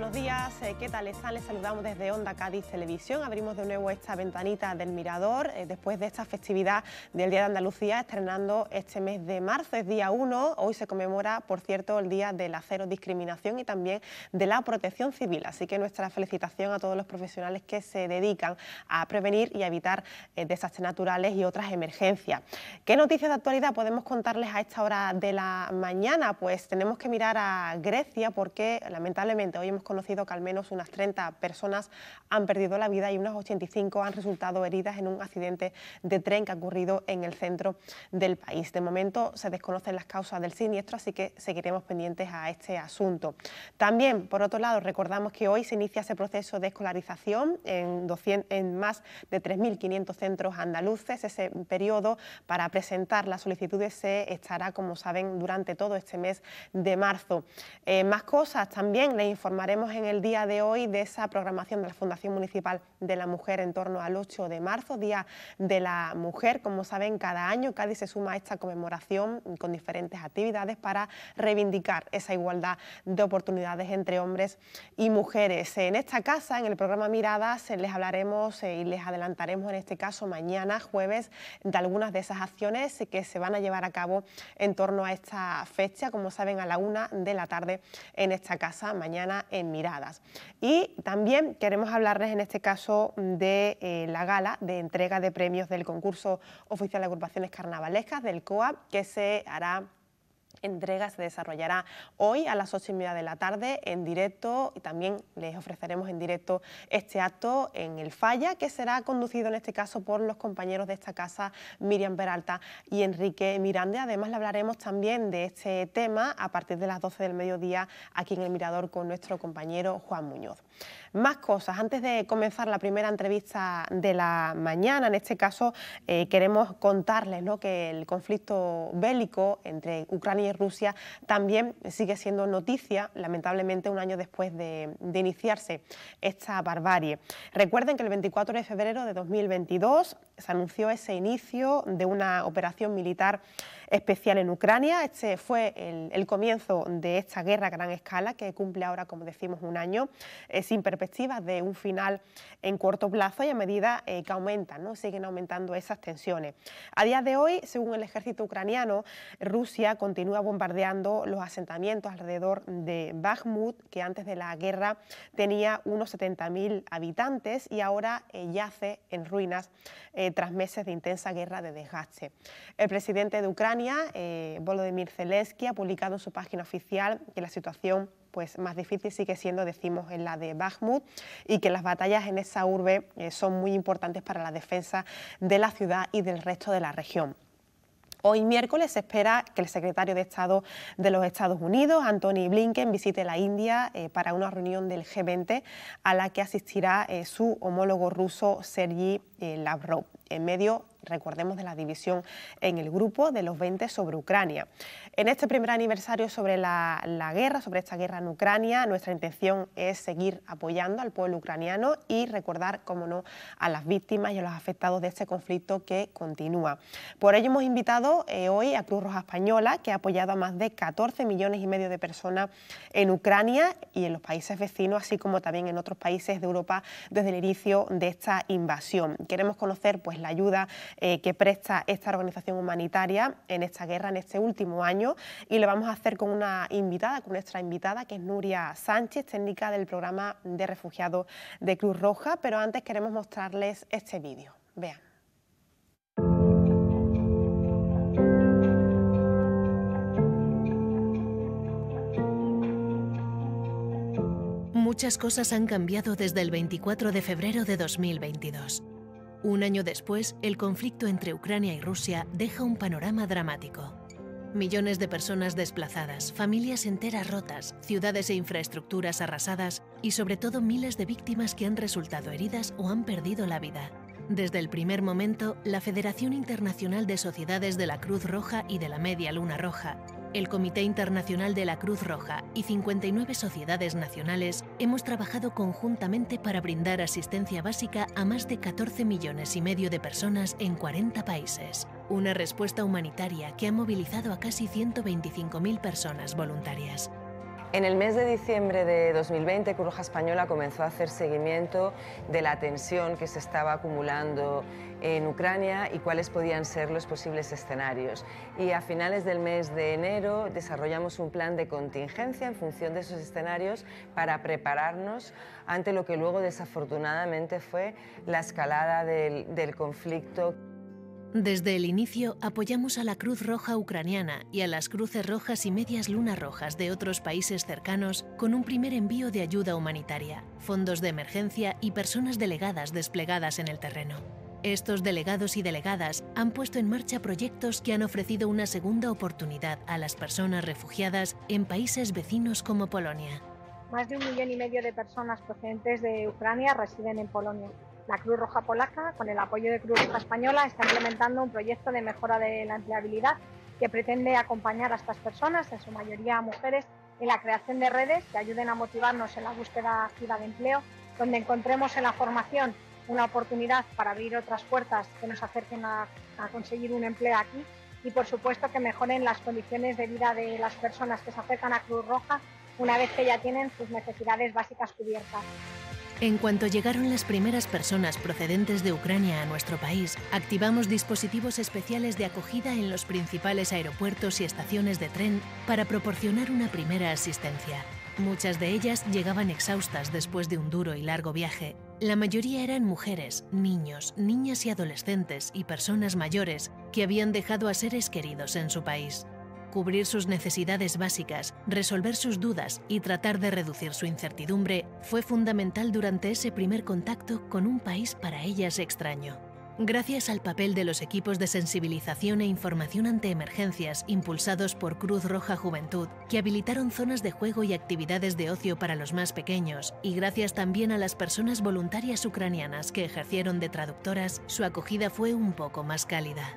buenos días. Eh, ¿Qué tal están? Les saludamos desde Onda Cádiz Televisión. Abrimos de nuevo esta ventanita del Mirador eh, después de esta festividad del Día de Andalucía, estrenando este mes de marzo, es día 1. Hoy se conmemora, por cierto, el Día de la Cero Discriminación y también de la Protección Civil. Así que nuestra felicitación a todos los profesionales que se dedican a prevenir y evitar eh, desastres naturales y otras emergencias. ¿Qué noticias de actualidad podemos contarles a esta hora de la mañana? Pues tenemos que mirar a Grecia porque lamentablemente hoy hemos conocido que al menos unas 30 personas han perdido la vida y unas 85 han resultado heridas en un accidente de tren que ha ocurrido en el centro del país. De momento se desconocen las causas del siniestro, así que seguiremos pendientes a este asunto. También, por otro lado, recordamos que hoy se inicia ese proceso de escolarización en, 200, en más de 3.500 centros andaluces. Ese periodo para presentar las solicitudes se estará, como saben, durante todo este mes de marzo. Eh, más cosas, también les informaremos en el día de hoy de esa programación de la Fundación Municipal de la Mujer en torno al 8 de marzo, Día de la Mujer. Como saben, cada año Cádiz se suma a esta conmemoración con diferentes actividades para reivindicar esa igualdad de oportunidades entre hombres y mujeres. En esta casa, en el programa Miradas, eh, les hablaremos eh, y les adelantaremos en este caso mañana, jueves, de algunas de esas acciones eh, que se van a llevar a cabo en torno a esta fecha, como saben, a la una de la tarde en esta casa, mañana en miradas. Y también queremos hablarles en este caso de eh, la gala de entrega de premios del concurso oficial de agrupaciones carnavalescas del COA que se hará entrega se desarrollará hoy a las ocho y media de la tarde en directo y también les ofreceremos en directo este acto en el Falla que será conducido en este caso por los compañeros de esta casa Miriam Peralta y Enrique Miranda. Además le hablaremos también de este tema a partir de las 12 del mediodía aquí en el Mirador con nuestro compañero Juan Muñoz. Más cosas, antes de comenzar la primera entrevista de la mañana, en este caso eh, queremos contarles que el conflicto bélico entre Ucrania y Rusia también sigue siendo noticia, lamentablemente un año después de, de iniciarse esta barbarie. Recuerden que el 24 de febrero de 2022 se anunció ese inicio de una operación militar especial en Ucrania. Este fue el, comienzo de esta guerra a gran escala que cumple ahora, como decimos, un año eh, sin perspectivas de un final en corto plazo y a medida eh, que aumentan, ¿no? siguen aumentando esas tensiones. A día de hoy, según el ejército ucraniano, Rusia continúa bombardeando los asentamientos alrededor de Bakhmut, que antes de la guerra tenía unos 70.000 habitantes y ahora eh, yace en ruinas tras meses de intensa guerra de desgaste. El presidente de Ucrania, eh, Volodymyr Zelensky, ha publicado en su página oficial que la situación pues más difícil sigue siendo, decimos, en la de Bakhmut y que las batallas en esa urbe eh, son muy importantes para la defensa de la ciudad y del resto de la región. Hoy miércoles se espera que el secretario de Estado de los Estados Unidos, Anthony Blinken, visite la India eh, para una reunión del G20 a la que asistirá eh, su homólogo ruso Sergi eh, Lavrov. En medio recordemos, de la división en el grupo de los 20 sobre Ucrania. En este primer aniversario sobre la, guerra, sobre esta guerra en Ucrania, nuestra intención es seguir apoyando al pueblo ucraniano y recordar, como no, a las víctimas y a los afectados de este conflicto que continúa. Por ello hemos invitado eh, hoy a Cruz Roja Española, que ha apoyado a más de 14 millones y medio de personas en Ucrania y en los países vecinos, así como también en otros países de Europa desde el inicio de esta invasión. Queremos conocer pues, la ayuda eh, que presta esta organización humanitaria en esta guerra, en este último año, y lo vamos a hacer con una invitada, con nuestra invitada, que es Nuria Sánchez, técnica del programa de refugiados de Cruz Roja, pero antes queremos mostrarles este vídeo. Vean. Muchas cosas han cambiado desde el 24 de febrero de 2022. Un año después, el conflicto entre Ucrania y Rusia deja un panorama dramático. Millones de personas desplazadas, familias enteras rotas, ciudades e infraestructuras arrasadas y sobre todo miles de víctimas que han resultado heridas o han perdido la vida. Desde el primer momento, la Federación Internacional de Sociedades de la Cruz Roja y de la Media Luna Roja, el Comité Internacional de la Cruz Roja y 59 sociedades nacionales hemos trabajado conjuntamente para brindar asistencia básica a más de 14 millones y medio de personas en 40 países. Una respuesta humanitaria que ha movilizado a casi 125.000 personas voluntarias. En el mes de diciembre de 2020, Cruz Roja Española comenzó a hacer seguimiento de la tensión que se estaba acumulando en Ucrania y cuáles podían ser los posibles escenarios. Y a finales del mes de enero desarrollamos un plan de contingencia en función de esos escenarios para prepararnos ante lo que luego desafortunadamente fue la escalada del, del conflicto. Desde el inicio apoyamos a la Cruz Roja Ucraniana y a las Cruces Rojas y Medias Lunas Rojas de otros países cercanos con un primer envío de ayuda humanitaria, fondos de emergencia y personas delegadas desplegadas en el terreno. Estos delegados y delegadas han puesto en marcha proyectos que han ofrecido una segunda oportunidad a las personas refugiadas en países vecinos como Polonia. Más de un millón y medio de personas procedentes de Ucrania residen en Polonia. La Cruz Roja Polaca, con el apoyo de Cruz Roja Española, está implementando un proyecto de mejora de la empleabilidad que pretende acompañar a estas personas, en su mayoría mujeres, en la creación de redes que ayuden a motivarnos en la búsqueda activa de empleo, donde encontremos en la formación una oportunidad para abrir otras puertas que nos acerquen a, a conseguir un empleo aquí y por supuesto que mejoren las condiciones de vida de las personas que se acercan a Cruz Roja una vez que ya tienen sus necesidades básicas cubiertas. En cuanto llegaron las primeras personas procedentes de Ucrania a nuestro país, activamos dispositivos especiales de acogida en los principales aeropuertos y estaciones de tren para proporcionar una primera asistencia. Muchas de ellas llegaban exhaustas después de un duro y largo viaje. La mayoría eran mujeres, niños, niñas y adolescentes y personas mayores que habían dejado a seres queridos en su país cubrir sus necesidades básicas, resolver sus dudas y tratar de reducir su incertidumbre fue fundamental durante ese primer contacto con un país para ellas extraño. Gracias al papel de los equipos de sensibilización e información ante emergencias impulsados por Cruz Roja Juventud, que habilitaron zonas de juego y actividades de ocio para los más pequeños, y gracias también a las personas voluntarias ucranianas que ejercieron de traductoras, su acogida fue un poco más cálida.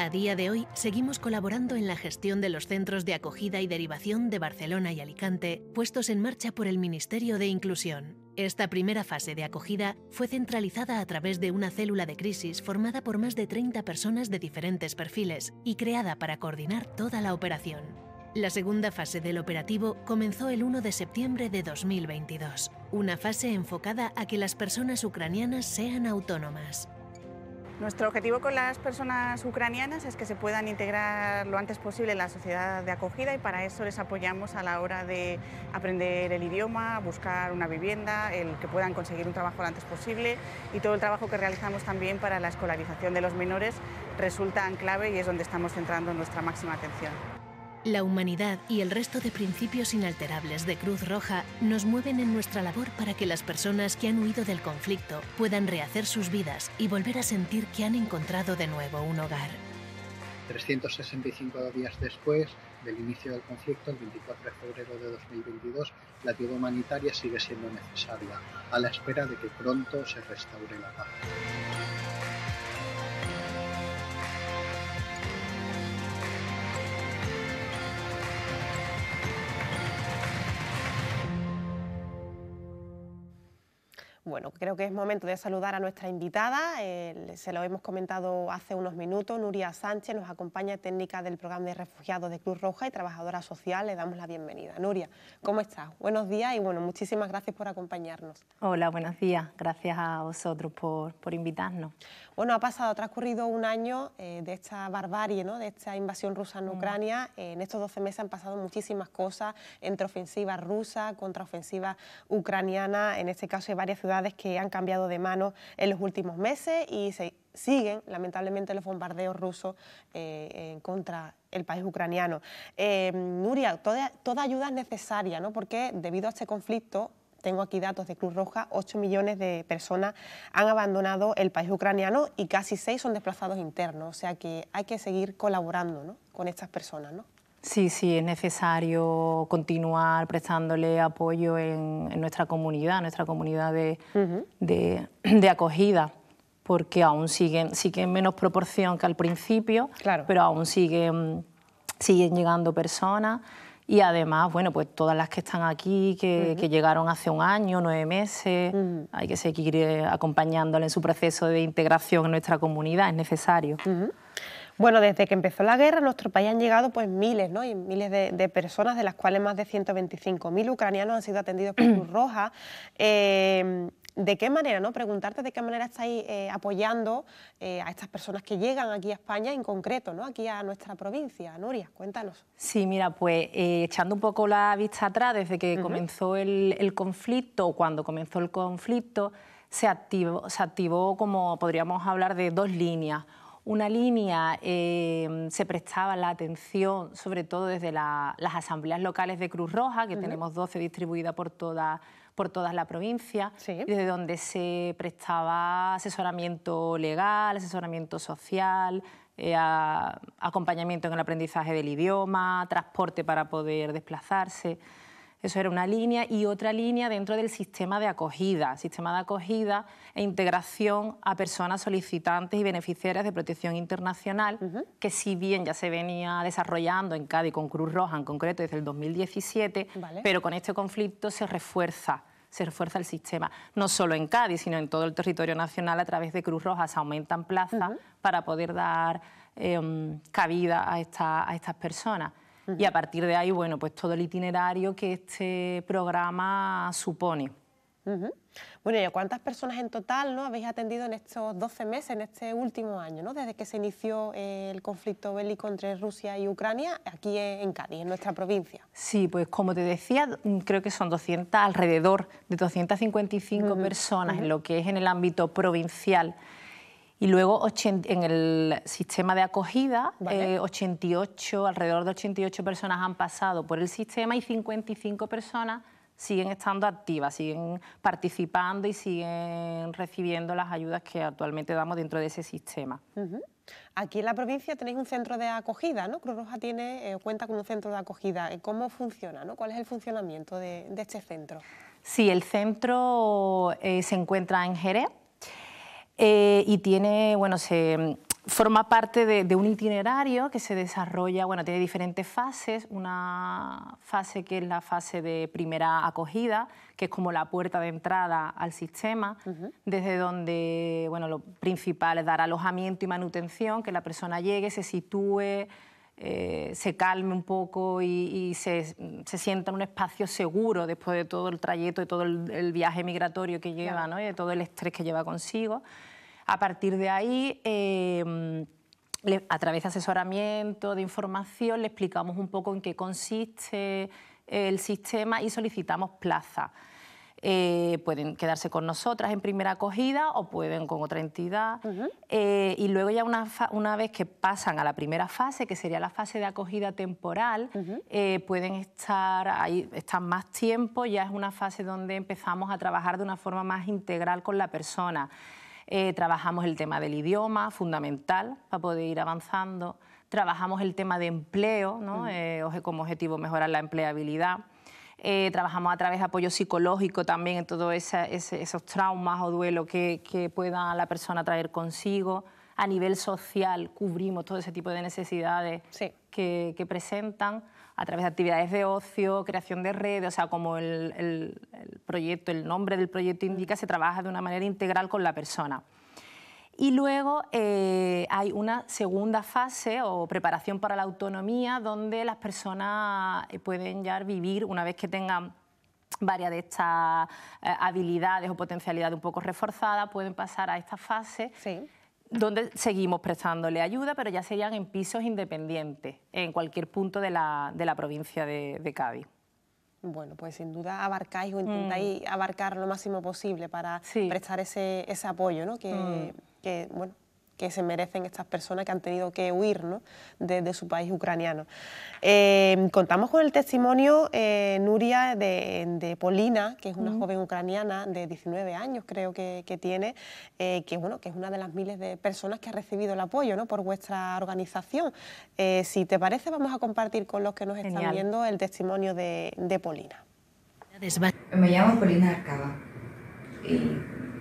A día de hoy seguimos colaborando en la gestión de los centros de acogida y derivación de Barcelona y Alicante, puestos en marcha por el Ministerio de Inclusión. Esta primera fase de acogida fue centralizada a través de una célula de crisis formada por más de 30 personas de diferentes perfiles y creada para coordinar toda la operación. La segunda fase del operativo comenzó el 1 de septiembre de 2022, una fase enfocada a que las personas ucranianas sean autónomas. Nuestro objetivo con las personas ucranianas es que se puedan integrar lo antes posible en la sociedad de acogida y para eso les apoyamos a la hora de aprender el idioma, buscar una vivienda, el que puedan conseguir un trabajo lo antes posible y todo el trabajo que realizamos también para la escolarización de los menores resulta clave y es donde estamos centrando nuestra máxima atención. La humanidad y el resto de principios inalterables de Cruz Roja nos mueven en nuestra labor para que las personas que han huido del conflicto puedan rehacer sus vidas y volver a sentir que han encontrado de nuevo un hogar. 365 días después del inicio del conflicto, el 24 de febrero de 2022, la ayuda humanitaria sigue siendo necesaria, a la espera de que pronto se restaure la paz. Bueno, creo que es momento de saludar a nuestra invitada. Eh, se lo hemos comentado hace unos minutos. Nuria Sánchez nos acompaña, técnica del programa de refugiados de Cruz Roja y trabajadora social. Le damos la bienvenida. Nuria, ¿cómo estás? Buenos días y bueno, muchísimas gracias por acompañarnos. Hola, buenos días. Gracias a vosotros por, por invitarnos. Bueno, ha pasado, ha transcurrido un año eh, de esta barbarie, ¿no? de esta invasión rusa en mm. Ucrania. Eh, en estos 12 meses han pasado muchísimas cosas, entre ofensiva rusa, contraofensiva ucraniana. En este caso hay varias ciudades que han cambiado de mano en los últimos meses y se, siguen lamentablemente los bombardeos rusos eh, contra el país ucraniano. Nuria, toda, toda, ayuda es necesaria, ¿no? porque debido a este conflicto tengo aquí datos de Cruz Roja, 8 millones de personas han abandonado el país ucraniano y casi 6 son desplazados internos. O sea que hay que seguir colaborando ¿no? con estas personas. ¿no? Sí, sí, es necesario continuar prestándole apoyo en, nuestra comunidad, en nuestra comunidad de, de, acogida, porque aún siguen, siguen en menos proporción que al principio, claro. pero aún siguen, siguen llegando personas y además, bueno, pues todas las que están aquí, que, llegaron hace un año, nueve meses, hay que seguir eh, acompañándole en su proceso de integración en nuestra comunidad, es necesario. Bueno, desde que empezó la guerra a nuestro país han llegado pues miles, ¿no? Y miles de, personas, de las cuales más de 125.000 ucranianos han sido atendidos por Cruz Roja. Eh, ¿De qué manera, no? Preguntarte de qué manera estáis eh, apoyando eh, a estas personas que llegan aquí a España, en concreto, ¿no? Aquí a nuestra provincia. Nuria, cuéntanos. Sí, mira, pues eh, echando un poco la vista atrás, desde que comenzó el, conflicto, cuando comenzó el conflicto, se activó, se activó como podríamos hablar de dos líneas. Una línea se prestaba la atención, sobre todo desde las asambleas locales de Cruz Roja, que tenemos 12 distribuidas por toda por toda la provincia, desde donde se prestaba asesoramiento legal, asesoramiento social, eh, acompañamiento en el aprendizaje del idioma, transporte para poder desplazarse. Eso era una línea y otra línea dentro del sistema de acogida, sistema de acogida e integración a personas solicitantes y beneficiarias de protección internacional, que si bien ya se venía desarrollando en Cádiz con Cruz Roja en concreto desde el 2017, pero con este conflicto se refuerza se refuerza el sistema. No solo en Cádiz, sino en todo el territorio nacional a través de Cruz Roja se aumentan plazas para poder dar em, cabida a, a estas personas. Y a partir de ahí, bueno, pues todo el itinerario que este programa supone. Bueno, ¿y cuántas personas en total ¿no? habéis atendido en estos 12 meses, en este último año, desde que se inició eh, el conflicto bélico entre Rusia y Ucrania, aquí en Cádiz, en nuestra provincia? Sí, pues como te decía, mm, creo que son 200, alrededor de 255 personas en lo que es en el ámbito provincial. Y luego en el sistema de acogida, 88, eh, alrededor de 88 personas han pasado por el sistema y 55 personas siguen estando activas, siguen participando y siguen recibiendo las ayudas que actualmente damos dentro de ese sistema. Aquí en la provincia tenéis un centro de acogida, ¿no? Cruz Roja tiene, eh, cuenta con un centro de acogida. Eh, ¿Cómo funciona? ¿no? ¿Cuál es el funcionamiento de, este centro? Sí, el centro eh, se encuentra en Jerez y tiene, bueno, se forma parte de, un itinerario que se desarrolla, bueno, tiene diferentes fases, una fase que es la fase de primera acogida, que es como la puerta de entrada al sistema, desde donde, bueno, lo principal es dar alojamiento y manutención, que la persona llegue, se sitúe, eh, se calme un poco y, se, sienta en un espacio seguro después de todo el trayecto y todo el, viaje migratorio que lleva, ¿no? y de todo el estrés que lleva consigo. A partir de ahí, em, a través de asesoramiento, de información, le explicamos un poco en qué consiste el sistema y solicitamos plaza. Eh, pueden quedarse con nosotras en primera acogida o pueden con otra entidad. Eh, y luego ya una, una, vez que pasan a la primera fase, que sería la fase de acogida temporal, eh, pueden estar ahí, están más tiempo, ya es una fase donde empezamos a trabajar de una forma más integral con la persona. Eh, trabajamos el tema del idioma, fundamental, para poder ir avanzando. Trabajamos el tema de empleo, eh, como objetivo mejorar la empleabilidad. Eh, trabajamos a través de apoyo psicológico también en todos esos traumas o duelos que, pueda la persona traer consigo. A nivel social cubrimos todo ese tipo de necesidades que presentan a través de actividades de ocio, creación de redes, o sea, como el, proyecto, el nombre del proyecto indica, se trabaja de una manera integral con la persona. Y luego eh, hay una segunda fase o preparación para la autonomía donde las personas eh, pueden ya vivir una vez que tengan varias de estas eh, habilidades o potencialidades un poco reforzadas, pueden pasar a esta fase. Sí donde seguimos prestándole ayuda, pero ya serían en pisos independientes, en cualquier punto de la, de la provincia de, de, Cádiz. Bueno, pues sin duda abarcáis o mm. intentáis abarcar lo máximo posible para prestar ese, ese apoyo, ¿no? que, mm que se merecen estas personas que han tenido que huir ¿no? de, su país ucraniano. Eh, contamos con el testimonio, eh, Nuria, de, Polina, que es una joven ucraniana de 19 años, creo que, tiene, eh, que, bueno, que es una de las miles de personas que ha recibido el apoyo ¿no? por vuestra organización. si te parece, vamos a compartir con los que nos están viendo el testimonio de, Polina. Me llamo Polina Arcaba y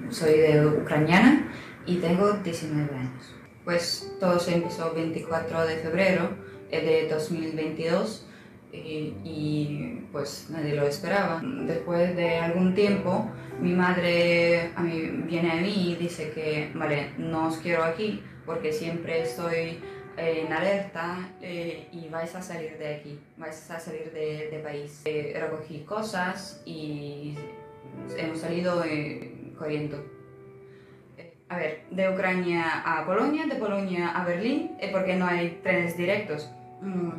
soy de ucraniana y tengo 19 años. Pues todo se empezó 24 de febrero eh, de 2022 y, pues nadie lo esperaba. Después de algún tiempo, mi madre a mí, viene a mí y dice que, vale, no os quiero aquí porque siempre estoy eh, en alerta eh, y vais a salir de aquí, vais a salir de, país. recogí cosas y hemos salido corriendo a ver, de Ucrania a Polonia, de Polonia a Berlín, eh, porque no hay trenes directos. Mm,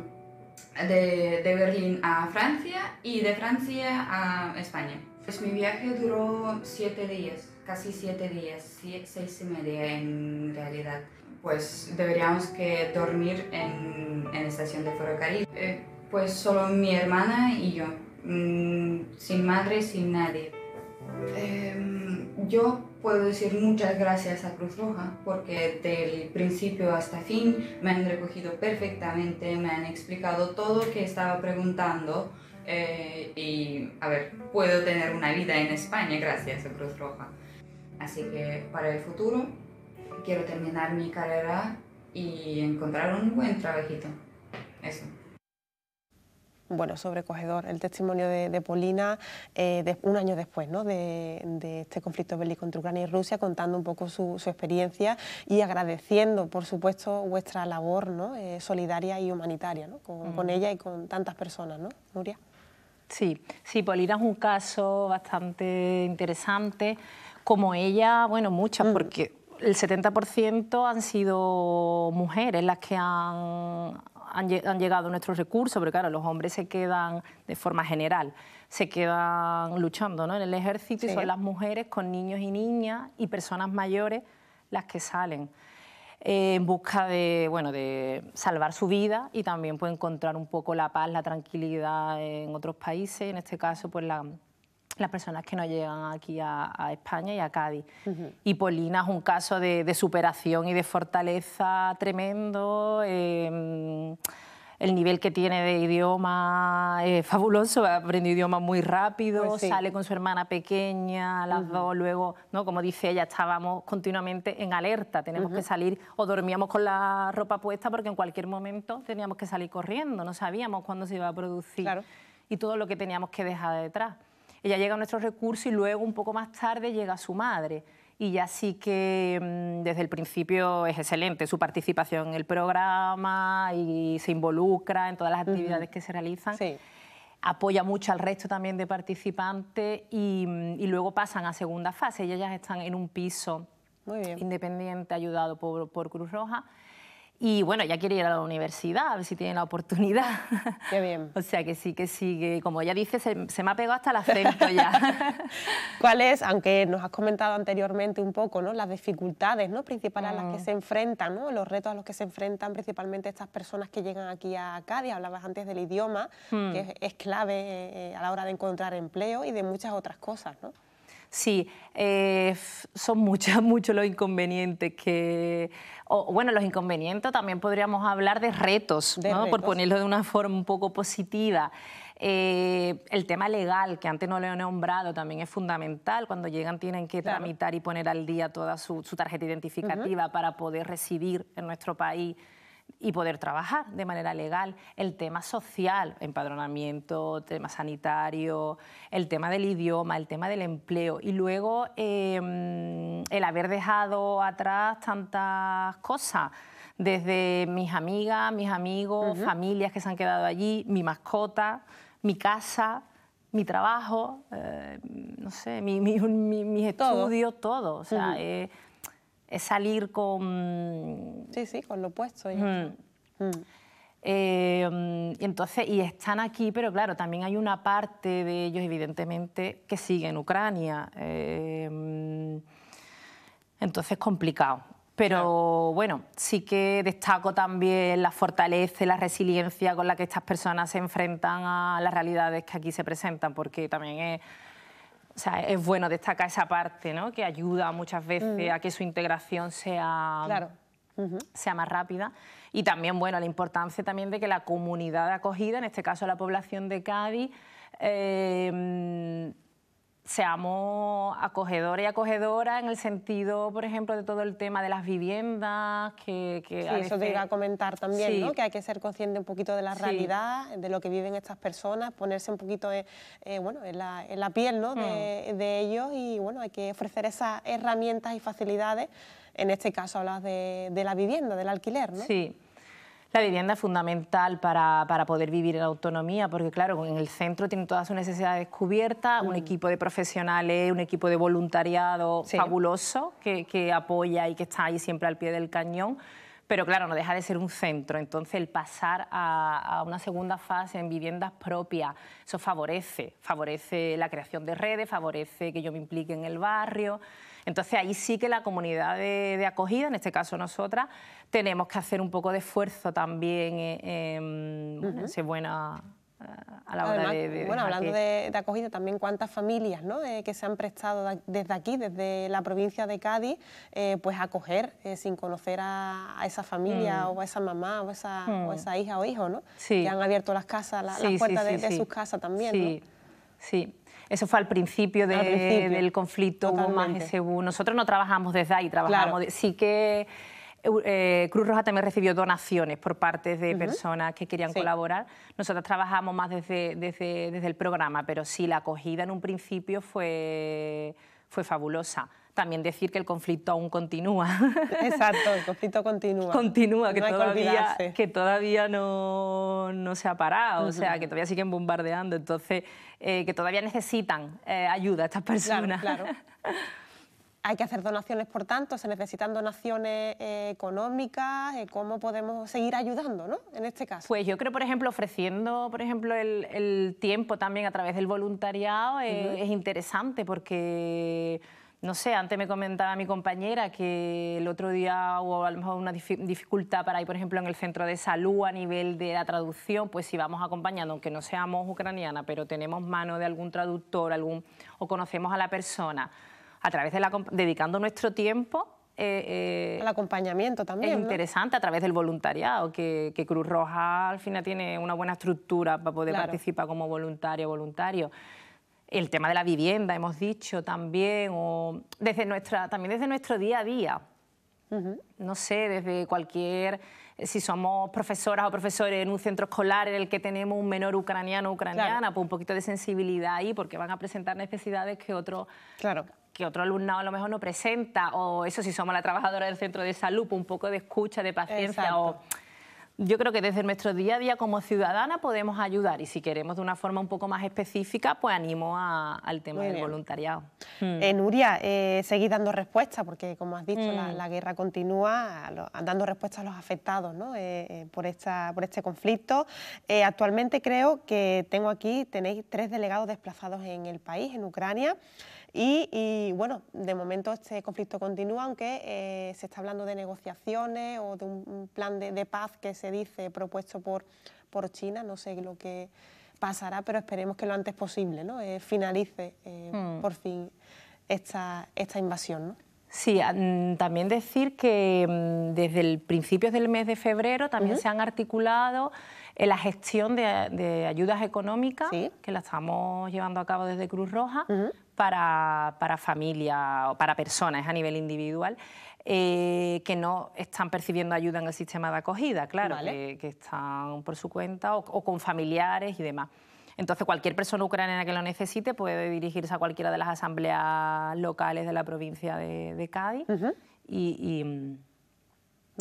de, Berlín a Francia y de Francia a España. Pues mi viaje duró siete días, casi siete días, seis y media en realidad. Pues deberíamos que dormir en, en la estación de ferrocarril. Eh, pues solo mi hermana y yo, mm, sin madre, sin nadie. Em, yo puedo decir muchas gracias a Cruz Roja porque del principio hasta fin me han recogido perfectamente, me han explicado todo lo que estaba preguntando eh, y a ver, puedo tener una vida en España gracias a Cruz Roja. Así que para el futuro quiero terminar mi carrera y encontrar un buen trabajito. Eso bueno, sobrecogedor. El testimonio de, Polina eh, un año después ¿no? de, este conflicto bélico entre Ucrania y Rusia, contando un poco su, experiencia y agradeciendo, por supuesto, vuestra labor ¿no? Eh, solidaria y humanitaria con, ella y con tantas personas, ¿no, Nuria? Sí, sí, Polina es un caso bastante interesante, como ella, bueno, muchas, mm. porque el 70% han sido mujeres las que han han, llegado nuestros recursos, pero claro, los hombres se quedan de forma general, se quedan luchando en el ejército y son las mujeres con niños y niñas y personas mayores las que salen en busca de, bueno, de salvar su vida y también puede encontrar un poco la paz, la tranquilidad en otros países, en este caso pues la, las personas que no llegan aquí a, España y a Cádiz. Y Polina es un caso de, superación y de fortaleza tremendo. Em, el nivel que tiene de idioma es fabuloso, aprende idioma muy rápido, pues sale con su hermana pequeña, las dos luego, ¿no? como dice ella, estábamos continuamente en alerta, tenemos que salir o dormíamos con la ropa puesta porque en cualquier momento teníamos que salir corriendo, no sabíamos cuándo se iba a producir y todo lo que teníamos que dejar detrás. Ella llega a nuestros recursos y luego un poco más tarde llega su madre. Y ya sí que mm, desde el principio es excelente su participación en el programa y se involucra en todas las actividades que se realizan. apoya mucho al resto también de participantes mm, y, luego pasan a segunda fase. Ellas ya están en un piso independiente ayudado por, por Cruz Roja y bueno, ya quiere ir a la universidad, a ver si tiene la oportunidad. Qué bien. o sea que sí, que sí, que como ella dice, se, me ha pegado hasta el acento ya. ¿Cuál es, aunque nos has comentado anteriormente un poco, ¿no? las dificultades ¿no? principales a las que mm. se enfrentan, ¿no? los retos a los que se enfrentan principalmente estas personas que llegan aquí a Cádiz? Hablabas antes del idioma, que mm. es, clave eh, eh, a la hora de encontrar empleo y de muchas otras cosas, ¿no? Sí, eh, son muchos, muchos los inconvenientes que... bueno, los inconvenientes también podríamos hablar de retos, por ponerlo de una forma un poco positiva. Eh, el tema legal, que antes no lo he nombrado, también es fundamental. Cuando llegan tienen que tramitar y poner al día toda su, tarjeta identificativa para poder recibir en nuestro país y poder trabajar de manera legal el tema social, empadronamiento, tema sanitario, el tema del idioma, el tema del empleo y luego em, el haber dejado atrás tantas cosas, desde mis amigas, mis amigos, familias que se han quedado allí, mi mascota, mi casa, mi trabajo, eh, no sé, mi, mis estudios, todo. sea, es salir con... Sí, sí, con lo opuesto. Mm. Mm. Em, y entonces, y están aquí, pero claro, también hay una parte de ellos, evidentemente, que sigue en Ucrania. Eh, entonces, complicado. Pero bueno, sí que destaco también la fortaleza y la resiliencia con la que estas personas se enfrentan a las realidades que aquí se presentan, porque también es o sea, es bueno destacar esa parte, ¿no? Que ayuda muchas veces mm. a que su integración sea, sea más rápida. Y también, bueno, la importancia también de que la comunidad acogida, en este caso la población de Cádiz, eh, seamos acogedores y acogedora en el sentido, por ejemplo, de todo el tema de las viviendas, que... eso te iba a comentar también, ¿no? Que hay que ser consciente un poquito de la realidad, de lo que viven estas personas, ponerse un poquito eh, eh, bueno, en, la, en, la, piel ¿no? Mm. De, ellos y, bueno, hay que ofrecer esas herramientas y facilidades. En este caso hablas de, de la vivienda, del alquiler, ¿no? Sí la vivienda es fundamental para, poder vivir en autonomía, porque claro, en el centro tiene todas sus necesidades cubiertas, un mm. equipo de profesionales, un equipo de voluntariado fabuloso que, apoya y que está ahí siempre al pie del cañón pero claro, no deja de ser un centro. Entonces, el pasar a, a, una segunda fase en viviendas propias, eso favorece, favorece la creación de redes, favorece que yo me implique en el barrio. Entonces ahí sí que la comunidad de, acogida, en este caso nosotras, tenemos que hacer un poco de esfuerzo también eh, em, buena eh, a la hora de, Bueno, hablando de, acogida, también cuántas familias ¿no? que se han prestado desde aquí, desde la provincia de Cádiz, eh, pues acoger sin conocer a, esa familia mm. o a esa mamá o esa, mm. esa hija o hijo, ¿no? Sí. Que han abierto las casas, las puertas de, sus casas también, ¿no? Sí, eso fue al principio, del conflicto, Nosotros no trabajamos desde ahí, trabajamos... sí que... Eh, Cruz Roja también recibió donaciones por parte de personas que querían colaborar. Nosotros trabajamos más desde, el programa, pero sí, la acogida en un principio fue fabulosa también decir que el conflicto aún continúa. Exacto, el conflicto continúa. Continúa, que, todavía, que, todavía no, se ha parado, o sea, que todavía siguen bombardeando, entonces, eh, que todavía necesitan eh, ayuda estas personas. Claro, claro. Hay que hacer donaciones, por tanto, se necesitan donaciones eh, económicas, ¿cómo podemos seguir ayudando, ¿no? En este caso. Pues yo creo, por ejemplo, ofreciendo, por ejemplo, el, tiempo también a través del voluntariado es interesante porque no sé, antes me comentaba mi compañera que el otro día hubo a lo mejor una dificultad para ir, por ejemplo, en el centro de salud a nivel de la traducción, pues si vamos acompañando, aunque no seamos ucraniana, pero tenemos mano de algún traductor algún, o conocemos a la persona, a través de la, dedicando nuestro tiempo eh, eh, el acompañamiento también. Es interesante a través del voluntariado, que, Cruz Roja al final tiene una buena estructura para poder participar como voluntario voluntario el tema de la vivienda, hemos dicho también, o desde nuestra, también desde nuestro día a día. No sé, desde cualquier, eh, si somos profesoras o profesores en un centro escolar en el que tenemos un menor ucraniano o ucraniana, pues un poquito de sensibilidad ahí, porque van a presentar necesidades que otro, claro. que otro alumnado a lo mejor no presenta, o eso si somos la trabajadora del centro de salud, pues un poco de escucha, de paciencia, yo creo que desde nuestro día a día como ciudadana podemos ayudar y si queremos de una forma un poco más específica, pues animo al tema del voluntariado. En Eh, hmm. Nuria, eh, seguís dando respuesta porque, como has dicho, la, hmm. guerra continúa dando respuesta a los afectados eh, eh, por, esta, por este conflicto. actualmente creo que tengo aquí, tenéis tres delegados desplazados en el país, en Ucrania. Y, bueno, de momento este conflicto continúa, aunque eh, se está hablando de negociaciones o de un plan de, paz que se dice propuesto por, China, no sé lo que pasará, pero esperemos que lo antes posible, ¿no? Eh, finalice eh, hmm. por fin esta, invasión. ¿no? Sí, también decir que mm, desde el principios del mes de febrero también se han articulado en la gestión de, ayudas económicas, que la estamos llevando a cabo desde Cruz Roja, para, para familia o para personas a nivel individual. Eh, que no están percibiendo ayuda en el sistema de acogida, claro, que, están por su cuenta o, con familiares y demás. Entonces, cualquier persona ucraniana que lo necesite puede dirigirse a cualquiera de las asambleas locales de la provincia de, Cádiz y,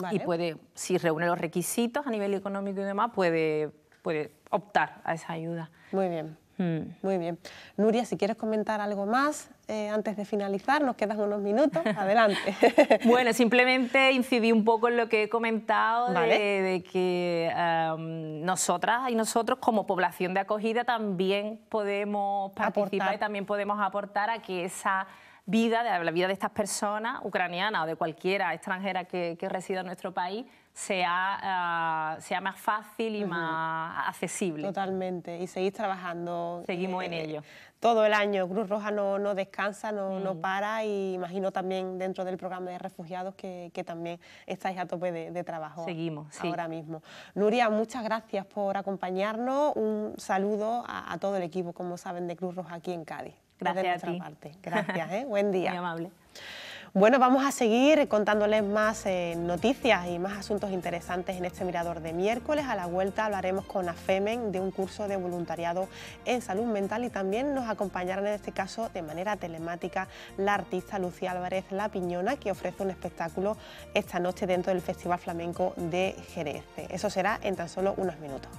y, puede, si reúne los requisitos a nivel económico y demás, puede, puede optar a esa ayuda. Muy bien. Mm. Muy bien. Nuria, si quieres comentar algo más eh, antes de finalizar, nos quedan unos minutos, adelante. bueno, simplemente incidí un poco en lo que he comentado de, que nosotras y nosotros como población de acogida también podemos participar y también podemos aportar a que esa vida, la vida de estas personas, ucranianas o de cualquiera extranjera que, que resida en nuestro país, Ah, sea, más fácil y más accesible. Totalmente, y seguís trabajando. Seguimos en eh, ello. Todo el año, Cruz Roja no, descansa, no, mm. para, y imagino también dentro del programa de refugiados que, también estáis a tope de, trabajo. Seguimos, ahora mismo. Nuria, muchas gracias por acompañarnos, un saludo a, todo el equipo, como saben, de Cruz Roja aquí en Cádiz. Gracias a ti. Parte. Gracias, ¿eh? buen día. Muy amable. Bueno, vamos a seguir contándoles más eh, noticias y más asuntos interesantes en este mirador de miércoles. A la vuelta hablaremos con AFEMEN de un curso de voluntariado en salud mental y también nos acompañará en este caso de manera telemática la artista Lucía Álvarez La Piñona que ofrece un espectáculo esta noche dentro del Festival Flamenco de Jerez. Eso será en tan solo unos minutos.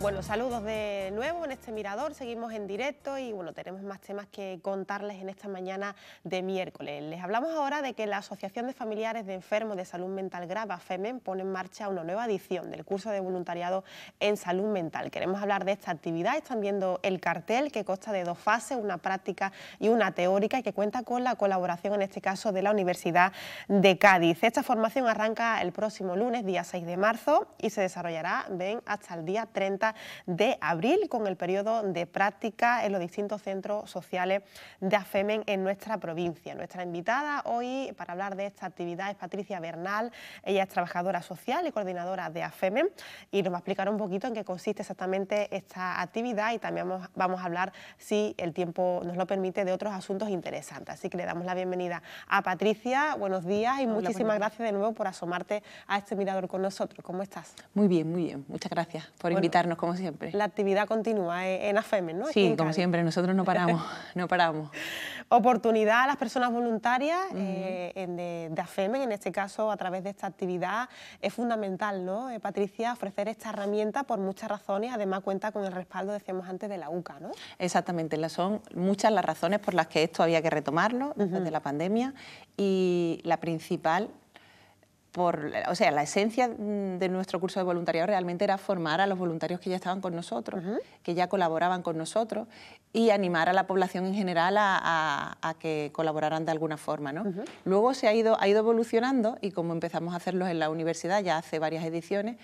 Bueno, saludos de nuevo en este mirador, seguimos en directo y bueno, tenemos más temas que contarles en esta mañana de miércoles. Les hablamos ahora de que la Asociación de Familiares de Enfermos de Salud Mental Grava FEMEN, pone en marcha una nueva edición del curso de voluntariado en salud mental. Queremos hablar de esta actividad, están viendo el cartel que consta de dos fases, una práctica y una teórica y que cuenta con la colaboración en este caso de la Universidad de Cádiz. Esta formación arranca el próximo lunes, día 6 de marzo y se desarrollará, ven, hasta el día 30 de abril con el periodo de práctica en los distintos centros sociales de AFEMEN en nuestra provincia. Nuestra invitada hoy para hablar de esta actividad es Patricia Bernal, ella es trabajadora social y coordinadora de AFEMEN y nos va a explicar un poquito en qué consiste exactamente esta actividad y también vamos a hablar, si el tiempo nos lo permite, de otros asuntos interesantes. Así que le damos la bienvenida a Patricia, buenos días y muchísimas gracias de nuevo por asomarte a este mirador con nosotros. ¿Cómo estás? Muy bien, muy bien. Muchas gracias por invitarnos como siempre. La actividad continúa en AFEMEN, ¿no? Sí, como siempre, nosotros no paramos, no paramos. Oportunidad a las personas voluntarias eh, de, AFEMEN, en este caso a través de esta actividad, es fundamental, ¿no? Eh, Patricia, ofrecer esta herramienta por muchas razones, además cuenta con el respaldo, decíamos antes, de la UCA, ¿no? Exactamente, son muchas las razones por las que esto había que retomarlo desde la pandemia y la principal o sea, la esencia de nuestro curso de voluntariado realmente era formar a los voluntarios que ya estaban con nosotros, que ya colaboraban con nosotros y animar a la población en general a, que colaboraran de alguna forma. Luego se ha ido, ha ido evolucionando y como empezamos a hacerlo en la universidad, ya hace varias ediciones,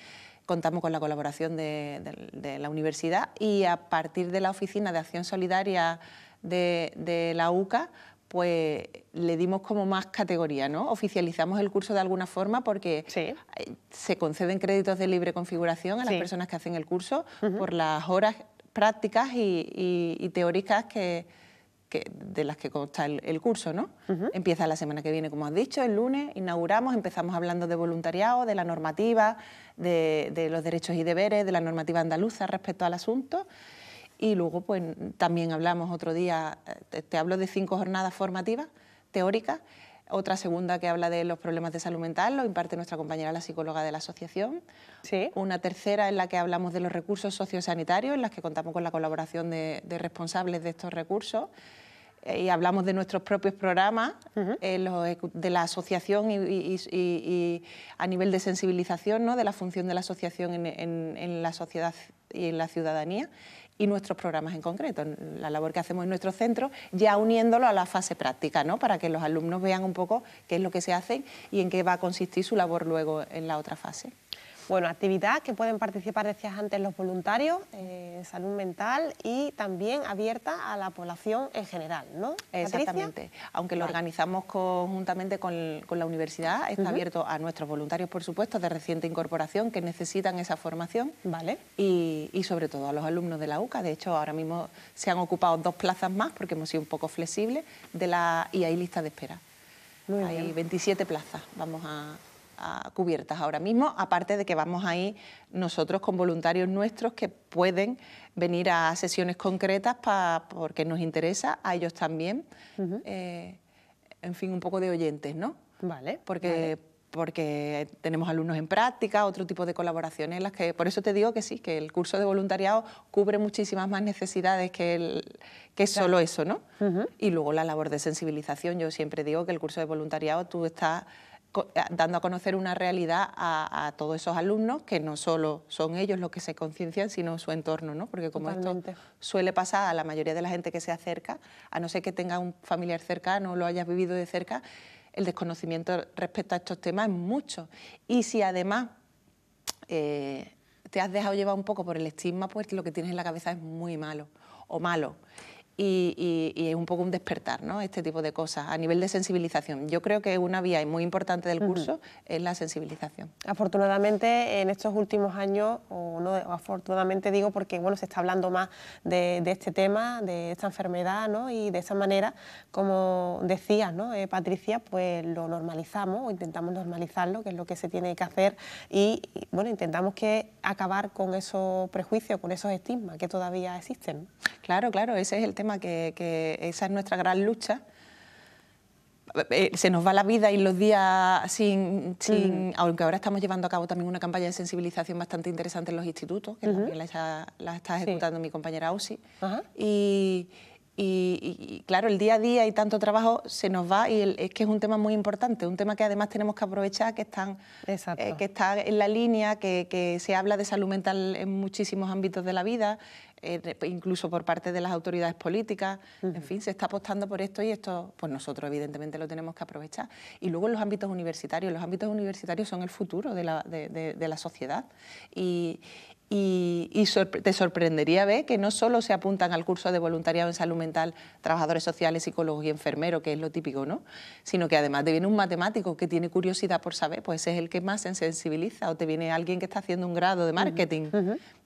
contamos con la colaboración de, la universidad y a partir de la Oficina de Acción Solidaria de la UCA, pues le dimos como más categoría, ¿no? Oficializamos el curso de alguna forma porque eh, se conceden créditos de libre configuración a las personas que hacen el curso por las horas prácticas y, teóricas que, de las que consta el, curso, ¿no? Empieza la semana que viene, como has dicho, el lunes inauguramos, empezamos hablando de voluntariado, de la normativa, de los derechos y deberes, de la normativa andaluza respecto al asunto. Y luego, pues también hablamos otro día, eh, te, hablo de cinco jornadas formativas teóricas, otra segunda que habla de los problemas de salud mental, lo imparte nuestra compañera la psicóloga de la asociación. Una tercera en la que hablamos de los recursos sociosanitarios, en las que contamos con la colaboración de, responsables de estos recursos. Eh, y hablamos de nuestros propios programas, eh, de la asociación y, a nivel de sensibilización, ¿no? de la función de la asociación en, en la sociedad y en la ciudadanía y nuestros programas en concreto, la labor que hacemos en nuestro centro, ya uniéndolo a la fase práctica, ¿no? para que los alumnos vean un poco qué es lo que se hace y en qué va a consistir su labor luego en la otra fase. Bueno, actividad que pueden participar, decías antes, los voluntarios eh, salud mental y también abierta a la población en general, ¿no? Exactamente. Aunque lo organizamos conjuntamente con, la universidad, está abierto a nuestros voluntarios, por supuesto, de reciente incorporación, que necesitan esa formación. Vale. Y, sobre todo a los alumnos de la UCA. De hecho, ahora mismo se han ocupado dos plazas más, porque hemos sido un poco flexibles, de la, y hay lista de espera. hay 27 plazas, vamos a, cubiertas ahora mismo, aparte de que vamos ahí nosotros con voluntarios nuestros que pueden venir a sesiones concretas porque nos interesa a ellos también, eh, en fin, un poco de oyentes, ¿no? Vale. Porque... porque tenemos alumnos en práctica, otro tipo de colaboraciones las que... Por eso te digo que sí, que el curso de voluntariado cubre muchísimas más necesidades que, el, que solo eso, ¿no? Y luego la labor de sensibilización. Yo siempre digo que el curso de voluntariado tú estás eh, dando a conocer una realidad a, todos esos alumnos, que no solo son ellos los que se conciencian, sino su entorno, ¿no? Porque como esto suele pasar a la mayoría de la gente que se acerca, a no ser que tenga un familiar cercano o lo hayas vivido de cerca, el desconocimiento respecto a estos temas es mucho. Y si además eh, te has dejado llevar un poco por el estigma, pues lo que tienes en la cabeza es muy malo o malo y, es un poco un despertar, ¿no? Este tipo de cosas a nivel de sensibilización. Yo creo que una vía muy importante del curso es la sensibilización. Afortunadamente, en estos últimos años, o no afortunadamente digo porque bueno, se está hablando más de, este tema, de esta enfermedad, ¿no? Y de esa manera, como decías, ¿no? Eh, Patricia, pues lo normalizamos o intentamos normalizarlo, que es lo que se tiene que hacer y, y bueno, intentamos que acabar con esos prejuicios, con esos estigmas que todavía existen. Claro, claro, ese es el tema que, esa es nuestra gran lucha. Eh, se nos va la vida y los días sin, sin mm. aunque ahora estamos llevando a cabo también una campaña de sensibilización bastante interesante en los institutos, que la, está ejecutando mi compañera Osi Y y, claro, el día a día y tanto trabajo se nos va y es que es un tema muy importante, un tema que además tenemos que aprovechar, que, están, eh, que está en la línea, que, se habla de salud mental en muchísimos ámbitos de la vida, eh, pues, incluso por parte de las autoridades políticas, en fin, se está apostando por esto y esto, pues nosotros evidentemente lo tenemos que aprovechar. Y luego en los ámbitos universitarios, los ámbitos universitarios son el futuro de la, de la sociedad y, y, te sorprendería ver que no solo se apuntan al curso de voluntariado en salud mental trabajadores sociales, psicólogos y enfermeros, que es lo típico, ¿no? Sino que además te viene un matemático que tiene curiosidad por saber, pues es el que más se sensibiliza, o te viene alguien que está haciendo un grado de marketing,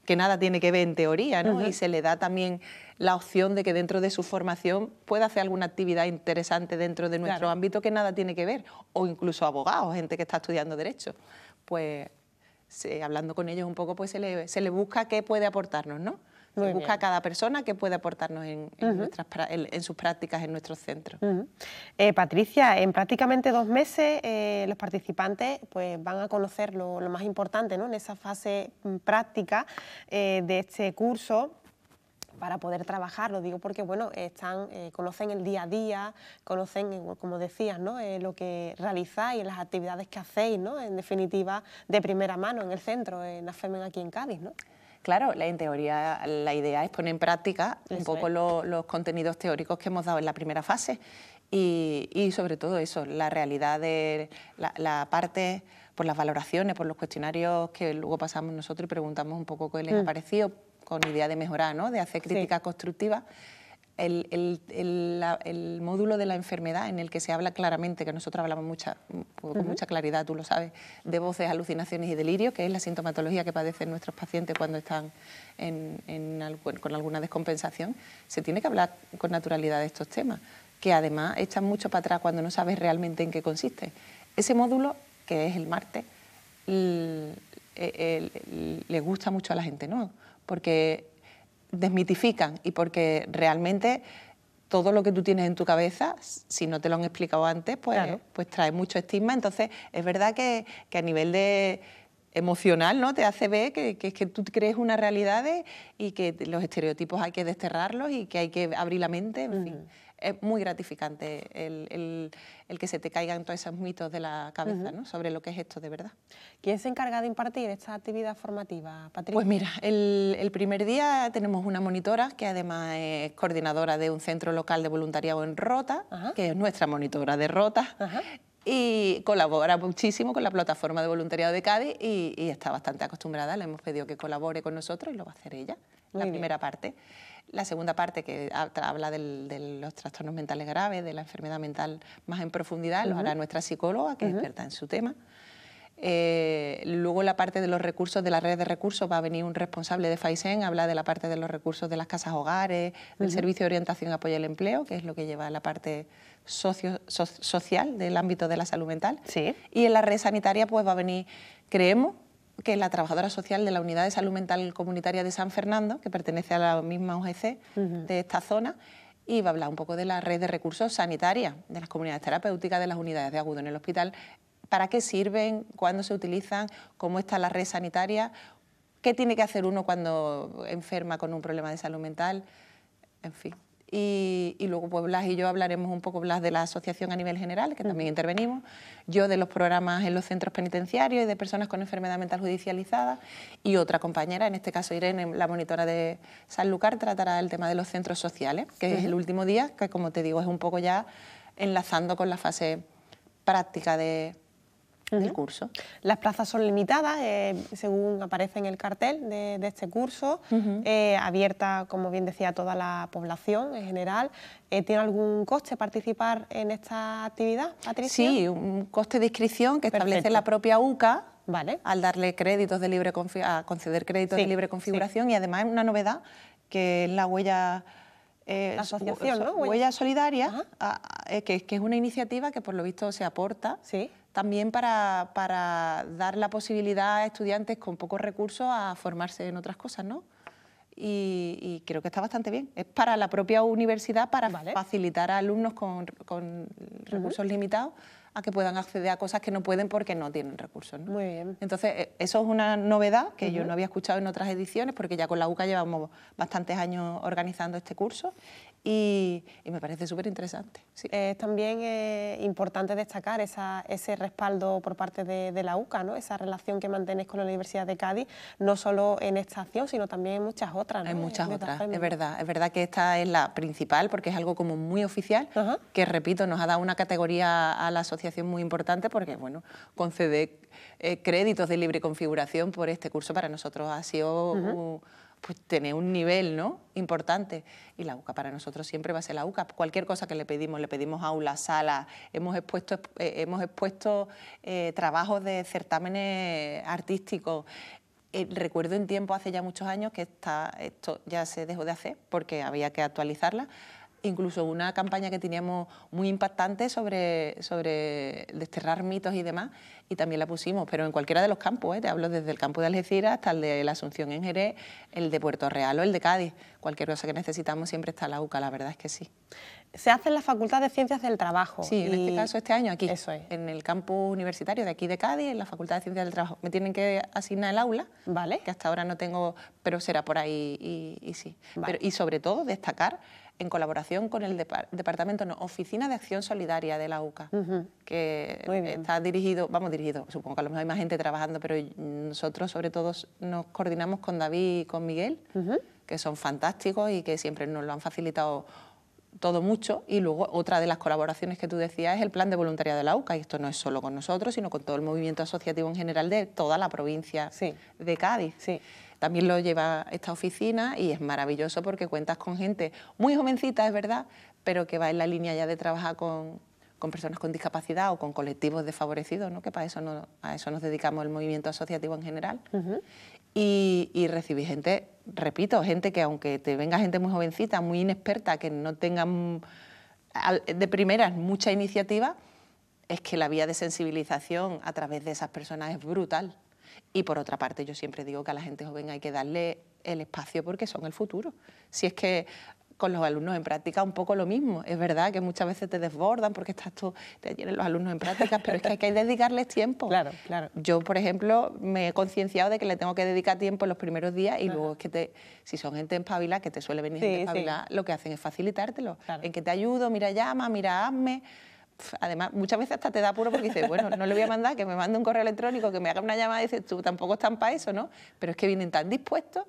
que nada tiene que ver en teoría, ¿no? Y se le da también la opción de que dentro de su formación pueda hacer alguna actividad interesante dentro de nuestro ámbito que nada tiene que ver, o incluso abogados, gente que está estudiando derecho. Pues hablando con ellos un poco, pues se le, se le busca qué puede aportarnos, ¿no? Se busca a cada persona qué puede aportarnos en, sus prácticas en nuestros centros. Eh, Patricia, en prácticamente dos meses eh, los participantes pues, van a conocer lo, más importante ¿no? en esa fase mm, práctica eh, de este curso para poder trabajar, lo digo porque bueno, están, eh, conocen el día a día, conocen, eh, como decías, ¿no? Eh, lo que realizáis, las actividades que hacéis, ¿no? en definitiva, de primera mano en el centro, en la aquí en Cádiz. ¿no? Claro, en teoría la idea es poner en práctica un poco los contenidos teóricos que hemos dado en la primera fase y, sobre todo eso, la realidad de la, parte por las valoraciones, por los cuestionarios que luego pasamos nosotros y preguntamos un poco qué les ha mm. parecido, con idea de mejorar, ¿no? de hacer crítica constructiva, el, módulo de la enfermedad en el que se habla claramente, que nosotros hablamos mucha, con mucha claridad, tú lo sabes, de voces, alucinaciones y delirio... que es la sintomatología que padecen nuestros pacientes cuando están con alguna descompensación, se tiene que hablar con naturalidad de estos temas, que además echan mucho para atrás cuando no sabes realmente en qué consiste. Ese módulo, que es el martes, e, e, le gusta mucho a la gente, ¿no? porque desmitifican y porque realmente todo lo que tú tienes en tu cabeza, si no te lo han explicado antes, pues, pues trae mucho estigma. Entonces, es verdad que, a nivel de emocional, ¿no? Te hace ver que, que, tú crees unas realidades y que los estereotipos hay que desterrarlos y que hay que abrir la mente, en es muy gratificante el, el, que se te caigan todos esos mitos de la cabeza sobre lo que es esto de verdad. ¿Quién se encarga de impartir esta actividad formativa, Patricia? Pues mira, el, el primer día tenemos una monitora que además es coordinadora de un centro local de voluntariado en Rota, que es nuestra monitora de Rota. y colabora muchísimo con la plataforma de voluntariado de Cádiz y, está bastante acostumbrada, le hemos pedido que colabore con nosotros y lo va a hacer ella, la primera parte. La segunda parte que habla de los trastornos mentales graves, de la enfermedad mental más en profundidad, lo hará nuestra psicóloga, que es experta en su tema. Eh, luego la parte de los recursos, de la red de recursos, va a venir un responsable de FAISEN, habla de la parte de los recursos de las casas hogares, del servicio de orientación y apoyo al empleo, que es lo que lleva la parte socio, social del ámbito de la salud mental. Y en la red sanitaria pues va a venir, creemos, que es la trabajadora social de la Unidad de Salud Mental Comunitaria de San Fernando, que pertenece a la misma UGC de esta zona, y va a hablar un poco de la red de recursos sanitarias, de las comunidades terapéuticas, de las unidades de agudo en el hospital, para qué sirven, cuándo se utilizan, cómo está la red sanitaria, qué tiene que hacer uno cuando enferma con un problema de salud mental, en fin. Y, luego pues Blas y yo hablaremos un poco, Blas, de la asociación a nivel general, que también intervenimos, yo de los programas en los centros penitenciarios y de personas con enfermedad mental judicializada, y otra compañera, en este caso Irene, la monitora de Sanlúcar, tratará el tema de los centros sociales, que es el último día, que como te digo, es un poco ya enlazando con la fase práctica de, curso. Las plazas son limitadas, eh, según aparece en el cartel de, este curso, eh, abierta, como bien decía, toda la población en general. Eh, ¿Tiene algún coste participar en esta actividad, Patricia? Sí, un coste de inscripción que establece la propia UCA. Vale. Al darle créditos de libre a conceder créditos de libre configuración y además una novedad que es la huella Huella, Solidaria, que, es una iniciativa que por lo visto se aporta ¿Sí? también para, dar la posibilidad a estudiantes con pocos recursos a formarse en otras cosas, ¿no? Y, creo que está bastante bien. Es para la propia universidad para facilitar a alumnos con, recursos limitados a que puedan acceder a cosas que no pueden porque no tienen recursos. Muy bien. Entonces, eh, eso es una novedad que yo no había escuchado en otras ediciones, porque ya con la UCA llevamos bastantes años organizando este curso y, me parece súper interesante. Es también eh, importante destacar ese respaldo por parte de, la UCA, ¿no? esa relación que mantienes con la Universidad de Cádiz, no solo en esta acción, sino también en muchas otras. En muchas otras, es verdad. Es verdad que esta es la principal porque es algo como muy oficial, que repito, nos ha dado una categoría a la asociación muy importante porque, bueno, concede eh, créditos de libre configuración por este curso para nosotros ha sido... un, pues tener un nivel ¿no? importante. Y la UCA para nosotros siempre va a ser la UCA. Cualquier cosa que le pedimos, le pedimos aulas, salas, hemos expuesto, eh, hemos expuesto eh, trabajos de certámenes artísticos. Eh, recuerdo en tiempo, hace ya muchos años, que está... esto ya se dejó de hacer porque había que actualizarla, incluso una campaña que teníamos muy impactante sobre, sobre desterrar mitos y demás, y también la pusimos, pero en cualquiera de los campos, ¿eh? te hablo desde el campo de Algeciras hasta el de la Asunción en Jerez, el de Puerto Real o el de Cádiz, cualquier cosa que necesitamos siempre está la UCA, la verdad es que sí. Se hace en la Facultad de Ciencias del Trabajo. Sí, en este caso este año aquí, en el campus universitario de aquí de Cádiz, en la Facultad de Ciencias del Trabajo. Me tienen que asignar el aula, vale. que hasta ahora no tengo, pero será por ahí y, sí. y sobre todo destacar en colaboración con el Departamento, no, Oficina de Acción Solidaria de la UCA, que está dirigido, vamos, dirigido, supongo que a lo mejor hay más gente trabajando, pero nosotros sobre todo nos coordinamos con David y con Miguel, que son fantásticos y que siempre nos lo han facilitado todo mucho y luego otra de las colaboraciones que tú decías es el plan de voluntariado de la UCA y esto no es solo con nosotros sino con todo el movimiento asociativo en general de toda la provincia de Cádiz. Sí. También lo lleva esta oficina y es maravilloso porque cuentas con gente muy jovencita, es verdad, pero que va en la línea ya de trabajar con, con personas con discapacidad o con colectivos desfavorecidos, ¿no? que para eso no, a eso nos dedicamos el movimiento asociativo en general. y, y recibí gente, repito, gente que aunque te venga gente muy jovencita, muy inexperta, que no tengan de primeras mucha iniciativa, es que la vía de sensibilización a través de esas personas es brutal. Y por otra parte, yo siempre digo que a la gente joven hay que darle el espacio porque son el futuro. Si es que con los alumnos en práctica un poco lo mismo. Es verdad que muchas veces te desbordan porque estás tú, te tienen los alumnos en práctica, pero es que hay que dedicarles tiempo. Claro, claro. Yo, por ejemplo, me he concienciado de que le tengo que dedicar tiempo en los primeros días y luego es que te, si son gente empavila, que te suele venir gente lo que hacen es facilitártelo. En que te ayudo, mira, llama, mira, hazme además, muchas veces hasta te da apuro porque dices, bueno, no le voy a mandar, que me mande un correo electrónico, que me haga una llamada, y dices, tú tampoco están para eso, ¿no? Pero es que vienen tan dispuestos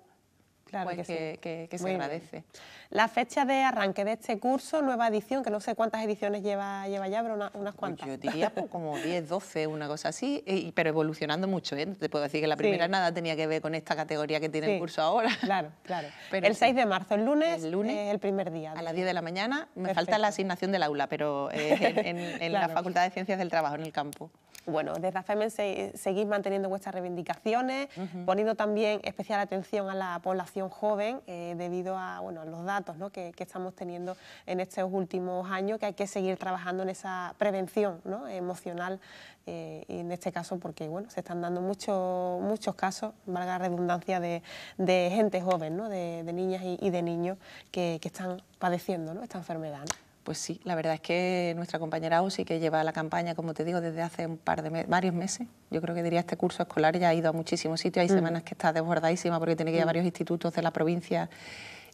Claro pues que, se agradece. La fecha de arranque de este curso, nueva edición, que no sé cuántas ediciones lleva, lleva ya, pero unas pues cuantas. yo diría pues, como 10, 12, una cosa así, pero evolucionando mucho. ¿eh? Te puedo decir que la primera nada tenía que ver con esta categoría que tiene el curso ahora. Claro, claro. Pero el 6 de marzo, el lunes, el, eh, primer día. A las 10 de la mañana. Me falta la asignación del aula, pero eh, en, la Facultad de Ciencias del Trabajo, en el campo bueno, desde AFEMEN se, seguís manteniendo vuestras reivindicaciones, poniendo también especial atención a la población joven eh, debido a, bueno, a los datos que, estamos teniendo en estos últimos años, que hay que seguir trabajando en esa prevención emocional, eh, en este caso porque bueno, se están dando muchos muchos casos, valga la redundancia, de, de gente joven, de, niñas y, de niños que, están padeciendo esta enfermedad pues sí, la verdad es que nuestra compañera Osi, que lleva la campaña, como te digo, desde hace un par de varios meses, yo creo que diría este curso escolar ya ha ido a muchísimos sitios, hay mm. semanas que está desbordadísima porque tiene que ir a mm. varios institutos de la provincia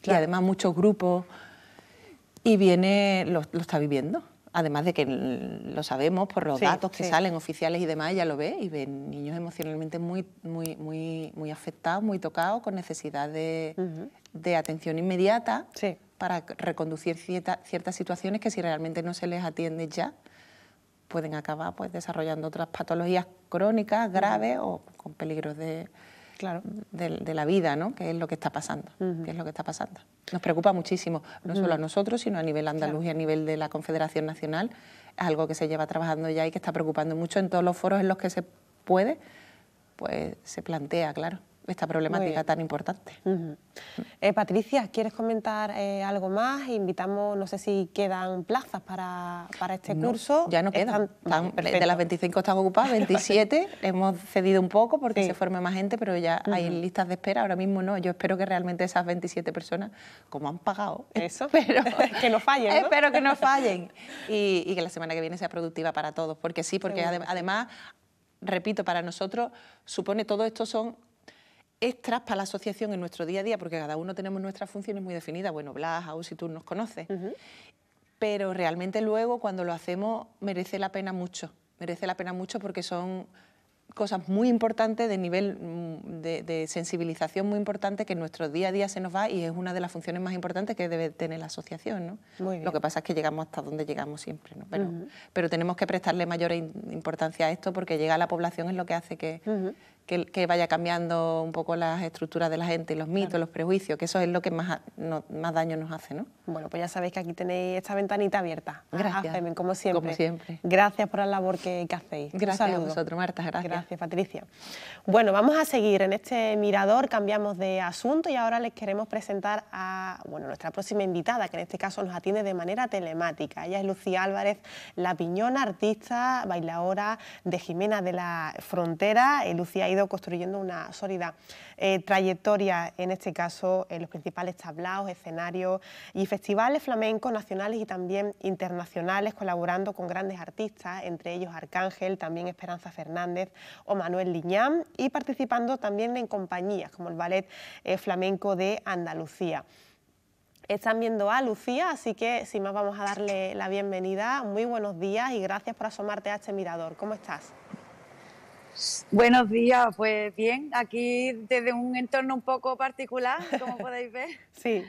y además muchos grupos y viene, lo, está viviendo. Además de que lo sabemos por los datos que salen oficiales y demás, ya lo ve y ven niños emocionalmente muy, muy, muy, muy afectados, muy tocados, con necesidad de, de atención inmediata. Sí para reconducir ciertas situaciones que si realmente no se les atiende ya, pueden acabar pues, desarrollando otras patologías crónicas, graves o con peligros de, claro. de, la vida, ¿no? que es lo que está pasando. es lo que está pasando. Nos preocupa muchísimo, no solo a nosotros, sino a nivel andaluz y a nivel de la Confederación Nacional. algo que se lleva trabajando ya y que está preocupando mucho en todos los foros en los que se puede, pues se plantea, claro esta problemática tan importante. Eh, Patricia, ¿quieres comentar eh, algo más? Invitamos, no sé si quedan plazas para, para este curso. Ya no quedan. de las 25 están ocupadas, 27. Hemos cedido un poco porque se forme más gente, pero ya hay listas de espera. Ahora mismo no. Yo espero que realmente esas 27 personas, como han pagado, eso, pero que no fallen. Espero que no fallen y, que la semana que viene sea productiva para todos, porque sí, porque además repito, para nosotros supone todo esto son extras para la asociación en nuestro día a día, porque cada uno tenemos nuestras funciones muy definidas. Bueno, Blas, Ausitur si tú nos conoces. Pero realmente luego, cuando lo hacemos, merece la pena mucho. Merece la pena mucho porque son cosas muy importantes de nivel mm, de, sensibilización muy importante que en nuestro día a día se nos va y es una de las funciones más importantes que debe tener la asociación. ¿no? Lo que pasa es que llegamos hasta donde llegamos siempre, ¿no? pero, pero tenemos que prestarle mayor importancia a esto porque llega a la población es lo que hace que, que, vaya cambiando un poco las estructuras de la gente, los mitos, los prejuicios, que eso es lo que más, más daño nos hace, ¿no? Bueno, pues ya sabéis que aquí tenéis esta ventanita abierta. Gracias. A como siempre. siempre. Gracias por la labor que, hacéis. Gracias a vosotros, Marta, gracias. Gracias, Patricia. Bueno, vamos a seguir en este mirador, cambiamos de asunto y ahora les queremos presentar a bueno, nuestra próxima invitada, que en este caso nos atiende de manera telemática. Ella es Lucía Álvarez La Piñona, artista, bailadora de Jimena de la Frontera. Eh, Lucía construyendo una sólida eh, trayectoria, en este caso en los principales tablaos, escenarios y festivales flamencos nacionales y también internacionales, colaborando con grandes artistas, entre ellos Arcángel, también Esperanza Fernández o Manuel Liñán, y participando también en compañías como el Ballet eh, Flamenco de Andalucía están viendo a Lucía, así que sin más vamos a darle la bienvenida. Muy buenos días y gracias por asomarte a este mirador. ¿Cómo estás? Buenos días, pues bien, aquí desde un entorno un poco particular, como podéis ver. Sí.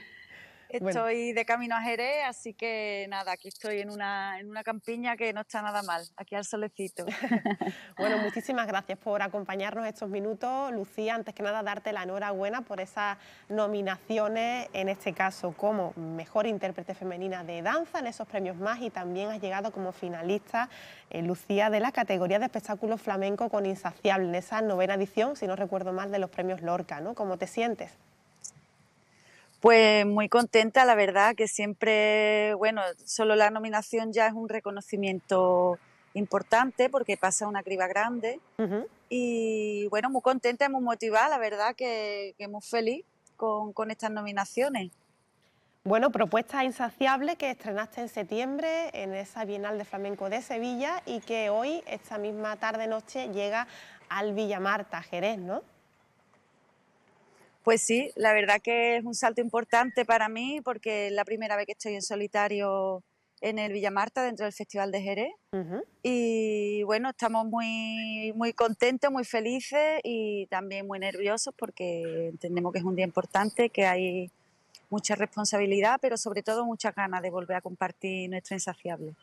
Estoy de camino a Jerez, así que nada, aquí estoy en una, en una campiña que no está nada mal, aquí al solecito. bueno, muchísimas gracias por acompañarnos estos minutos. Lucía, antes que nada, darte la enhorabuena por esas nominaciones, en este caso como mejor intérprete femenina de danza en esos premios más y también has llegado como finalista, eh, Lucía, de la categoría de espectáculo flamenco con Insaciable, en esa novena edición, si no recuerdo mal, de los premios Lorca, ¿no? ¿Cómo te sientes? Pues muy contenta, la verdad, que siempre, bueno, solo la nominación ya es un reconocimiento importante porque pasa una criba grande. Y bueno, muy contenta, muy motivada, la verdad, que, muy feliz con, estas nominaciones. Bueno, Propuesta Insaciable que estrenaste en septiembre en esa Bienal de Flamenco de Sevilla y que hoy, esta misma tarde-noche, llega al Villamarta, Jerez, ¿no? Pues sí, la verdad que es un salto importante para mí porque es la primera vez que estoy en solitario en el Villamarta dentro del Festival de Jerez. Y bueno, estamos muy, muy contentos, muy felices y también muy nerviosos porque entendemos que es un día importante, que hay mucha responsabilidad, pero sobre todo muchas ganas de volver a compartir nuestro insaciable.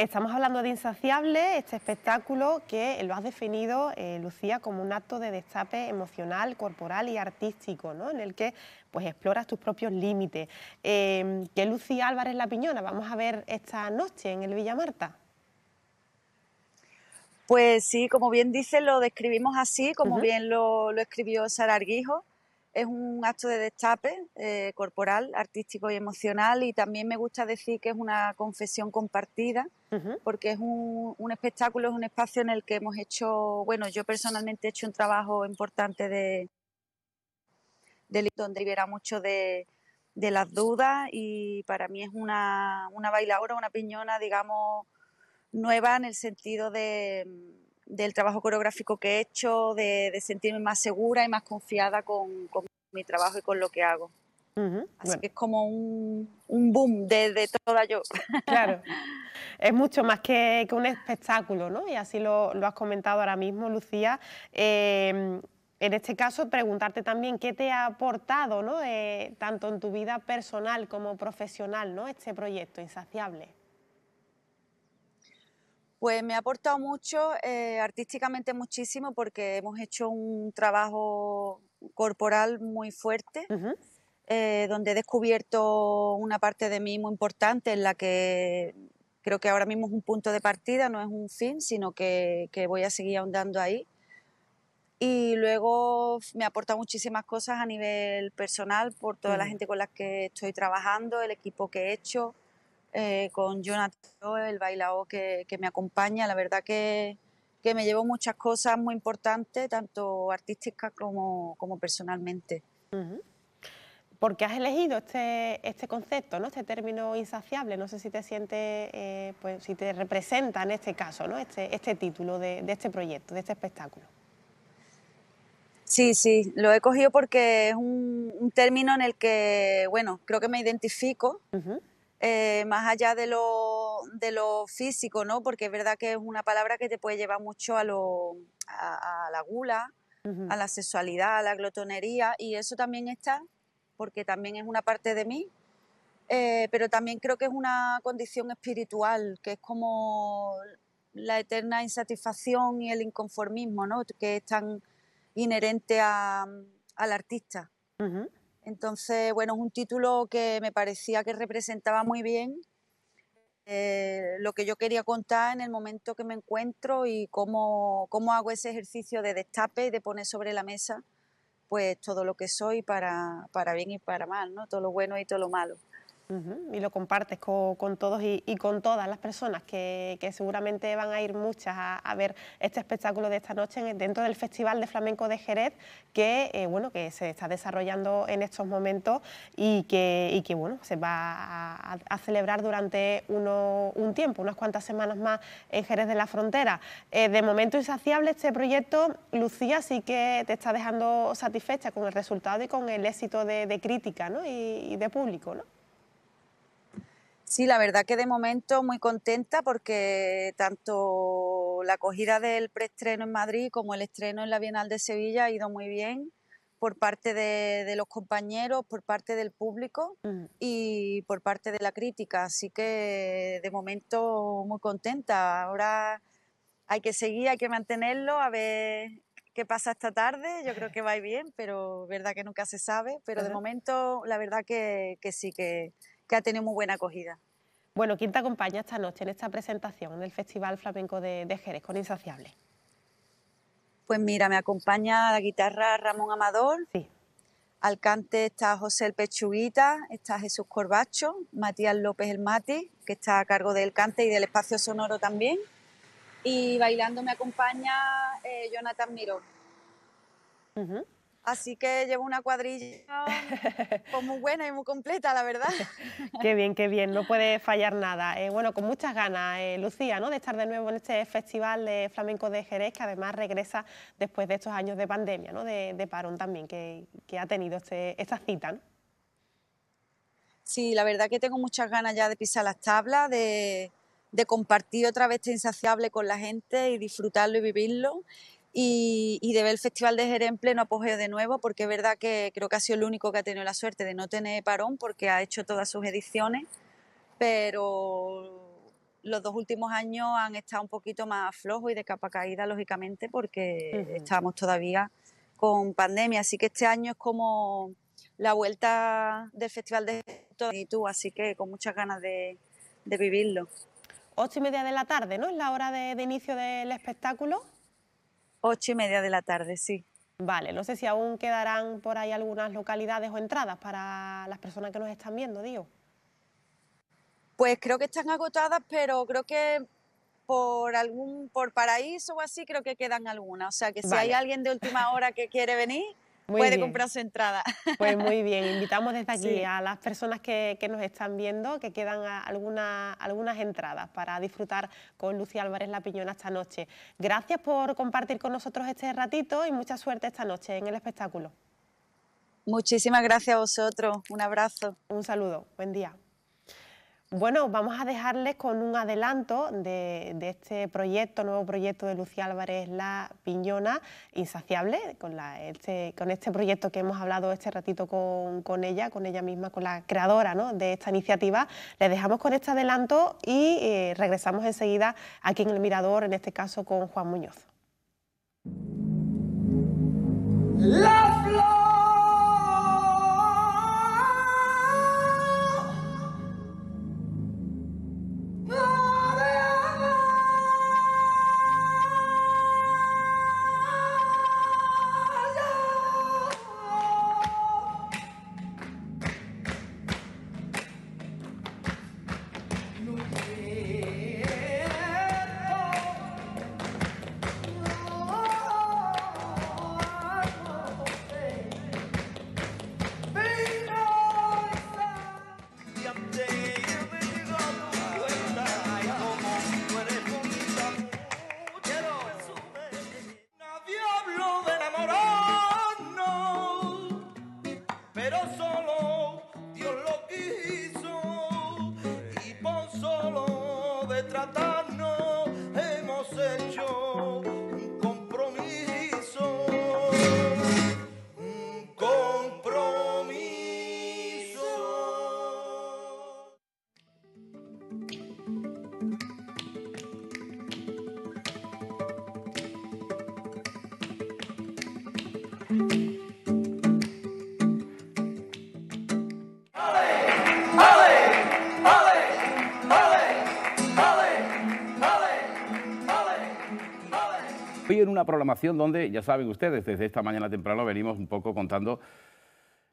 Estamos hablando de Insaciable, este espectáculo que lo has definido, eh, Lucía, como un acto de destape emocional, corporal y artístico, ¿no? en el que pues, exploras tus propios límites. Em, ¿Qué Lucía Álvarez La Piñona vamos a ver esta noche en el Villa Marta? Pues sí, como bien dice, lo describimos así, como bien lo, lo, escribió Sara Arguijo es un acto de destape eh, corporal, artístico y emocional y también me gusta decir que es una confesión compartida porque es un, espectáculo, es un espacio en el que hemos hecho, bueno, yo personalmente he hecho un trabajo importante de, de donde hubiera mucho de, las dudas y para mí es una, una bailadora, una piñona, digamos, nueva en el sentido de del trabajo coreográfico que he hecho, de, sentirme más segura y más confiada con, mi trabajo y con lo que hago. Así que es como un, boom de, toda yo. Claro, es mucho más que, un espectáculo, ¿no? Y así lo, has comentado ahora mismo, Lucía. Em, en este caso, preguntarte también qué te ha aportado, ¿no? Eh, tanto en tu vida personal como profesional, ¿no? Este proyecto insaciable. Pues me ha aportado mucho, eh, artísticamente muchísimo, porque hemos hecho un trabajo corporal muy fuerte, eh, donde he descubierto una parte de mí muy importante en la que creo que ahora mismo es un punto de partida, no es un fin, sino que, voy a seguir ahondando ahí. Y luego me ha aportado muchísimas cosas a nivel personal por toda la mm. gente con la que estoy trabajando, el equipo que he hecho eh, con Jonathan, el bailao que, me acompaña. La verdad que, me llevo muchas cosas muy importantes, tanto artísticas como, como personalmente. porque ¿Por qué has elegido este, este concepto, ¿no? este término insaciable? No sé si te sientes, eh, pues, si te representa en este caso, ¿no? este, este título de, este proyecto, de este espectáculo. Sí, sí, lo he cogido porque es un, término en el que, bueno, creo que me identifico. Eh, más allá de lo, de lo físico, ¿no? Porque es verdad que es una palabra que te puede llevar mucho a, lo, a, la gula, a la sexualidad, a la glotonería, y eso también está, porque también es una parte de mí, eh, pero también creo que es una condición espiritual, que es como la eterna insatisfacción y el inconformismo, ¿no? Que es tan inherente a, al artista. Entonces, bueno, es un título que me parecía que representaba muy bien eh, lo que yo quería contar en el momento que me encuentro y cómo, hago ese ejercicio de destape y de poner sobre la mesa pues todo lo que soy para, para bien y para mal, ¿no? todo lo bueno y todo lo malo. Y lo compartes con, todos y, con todas las personas que, seguramente van a ir muchas a, ver este espectáculo de esta noche dentro del Festival de Flamenco de Jerez que, eh, bueno, que se está desarrollando en estos momentos y que, bueno, se va a, celebrar durante un tiempo, unas cuantas semanas más en Jerez de la Frontera. Eh, de momento insaciable este proyecto, Lucía, sí que te está dejando satisfecha con el resultado y con el éxito de, crítica y, y de público, ¿no? Sí, la verdad que de momento muy contenta porque tanto la acogida del preestreno en Madrid como el estreno en la Bienal de Sevilla ha ido muy bien por parte de, los compañeros, por parte del público mm. y por parte de la crítica. Así que de momento muy contenta. Ahora hay que seguir, hay que mantenerlo, a ver qué pasa esta tarde. Yo creo que va bien, pero verdad que nunca se sabe. Pero de momento, la verdad que sí, que, que ha tenido muy buena acogida. Bueno, ¿quién te acompaña esta noche en esta presentación del Festival Flamenco de, Jerez con Insaciable? Pues mira, me acompaña la guitarra Ramón Amador. Sí. Al cante está José el Pechuguita, está Jesús Corbacho, Matías López el Mati, que está a cargo del cante y del espacio sonoro también. Y bailando me acompaña eh, Jonathan Miró. Así que llevo una cuadrilla muy buena y muy completa, la verdad. qué bien, qué bien, no puede fallar nada. Eh, bueno, con muchas ganas, eh, Lucía, ¿no? de estar de nuevo en este Festival de Flamenco de Jerez, que además regresa después de estos años de pandemia, ¿no? de, parón también, que, ha tenido este, esta cita. Sí, la verdad que tengo muchas ganas ya de pisar las tablas, de, de compartir otra vez este insaciable con la gente y disfrutarlo y vivirlo y, de ver el Festival de Jerez en pleno apogeo de nuevo, porque es verdad que creo que ha sido el único que ha tenido la suerte de no tener parón, porque ha hecho todas sus ediciones, pero los dos últimos años han estado un poquito más flojos y de capa caída, lógicamente, porque estábamos todavía con pandemia, así que este año es como la vuelta del Festival de y tú, así que con muchas ganas de, vivirlo. Ocho y media de la tarde, ¿no? Es la hora de inicio del espectáculo. Ocho y media de la tarde, sí. Vale, no sé si aún quedarán por ahí algunas localidades o entradas para las personas que nos están viendo, Dio. Pues creo que están agotadas, pero creo que por algún por paraíso o así creo que quedan algunas. O sea que si hay alguien de última hora que quiere venir, puede comprar su entrada. Pues muy bien, invitamos desde aquí a las personas que, nos están viendo que quedan algunas entradas para disfrutar con Lucía Álvarez La Piñona esta noche. Gracias por compartir con nosotros este ratito y mucha suerte esta noche en el espectáculo. Muchísimas gracias a vosotros, un abrazo. Un saludo, buen día. Bueno, vamos a dejarles con un adelanto de, este proyecto, nuevo proyecto de Lucía Álvarez La Piñona, Insaciable, con, este, este, proyecto que hemos hablado este ratito con, ella, con ella misma, con la creadora de esta iniciativa. Les dejamos con este adelanto y eh, regresamos enseguida aquí en el Mirador, en este caso con Juan Muñoz. ¡La donde, ya saben ustedes, desde esta mañana temprano venimos un poco contando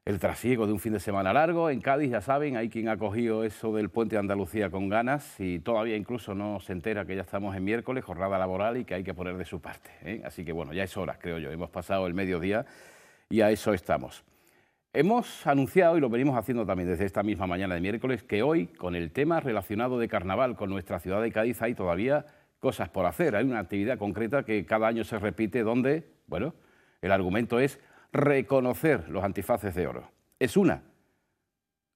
el trasiego de un fin de semana largo. En Cádiz, ya saben, hay quien ha cogido eso del puente de Andalucía con ganas y todavía incluso no se entera que ya estamos en miércoles, jornada laboral y que hay que poner de su parte. ¿eh? Así que bueno, ya es hora, creo yo. Hemos pasado el mediodía y a eso estamos. Hemos anunciado, y lo venimos haciendo también desde esta misma mañana de miércoles, que hoy, con el tema relacionado de carnaval con nuestra ciudad de Cádiz, hay todavía cosas por hacer. Hay una actividad concreta que cada año se repite donde, bueno, el argumento es reconocer los antifaces de oro. Es una.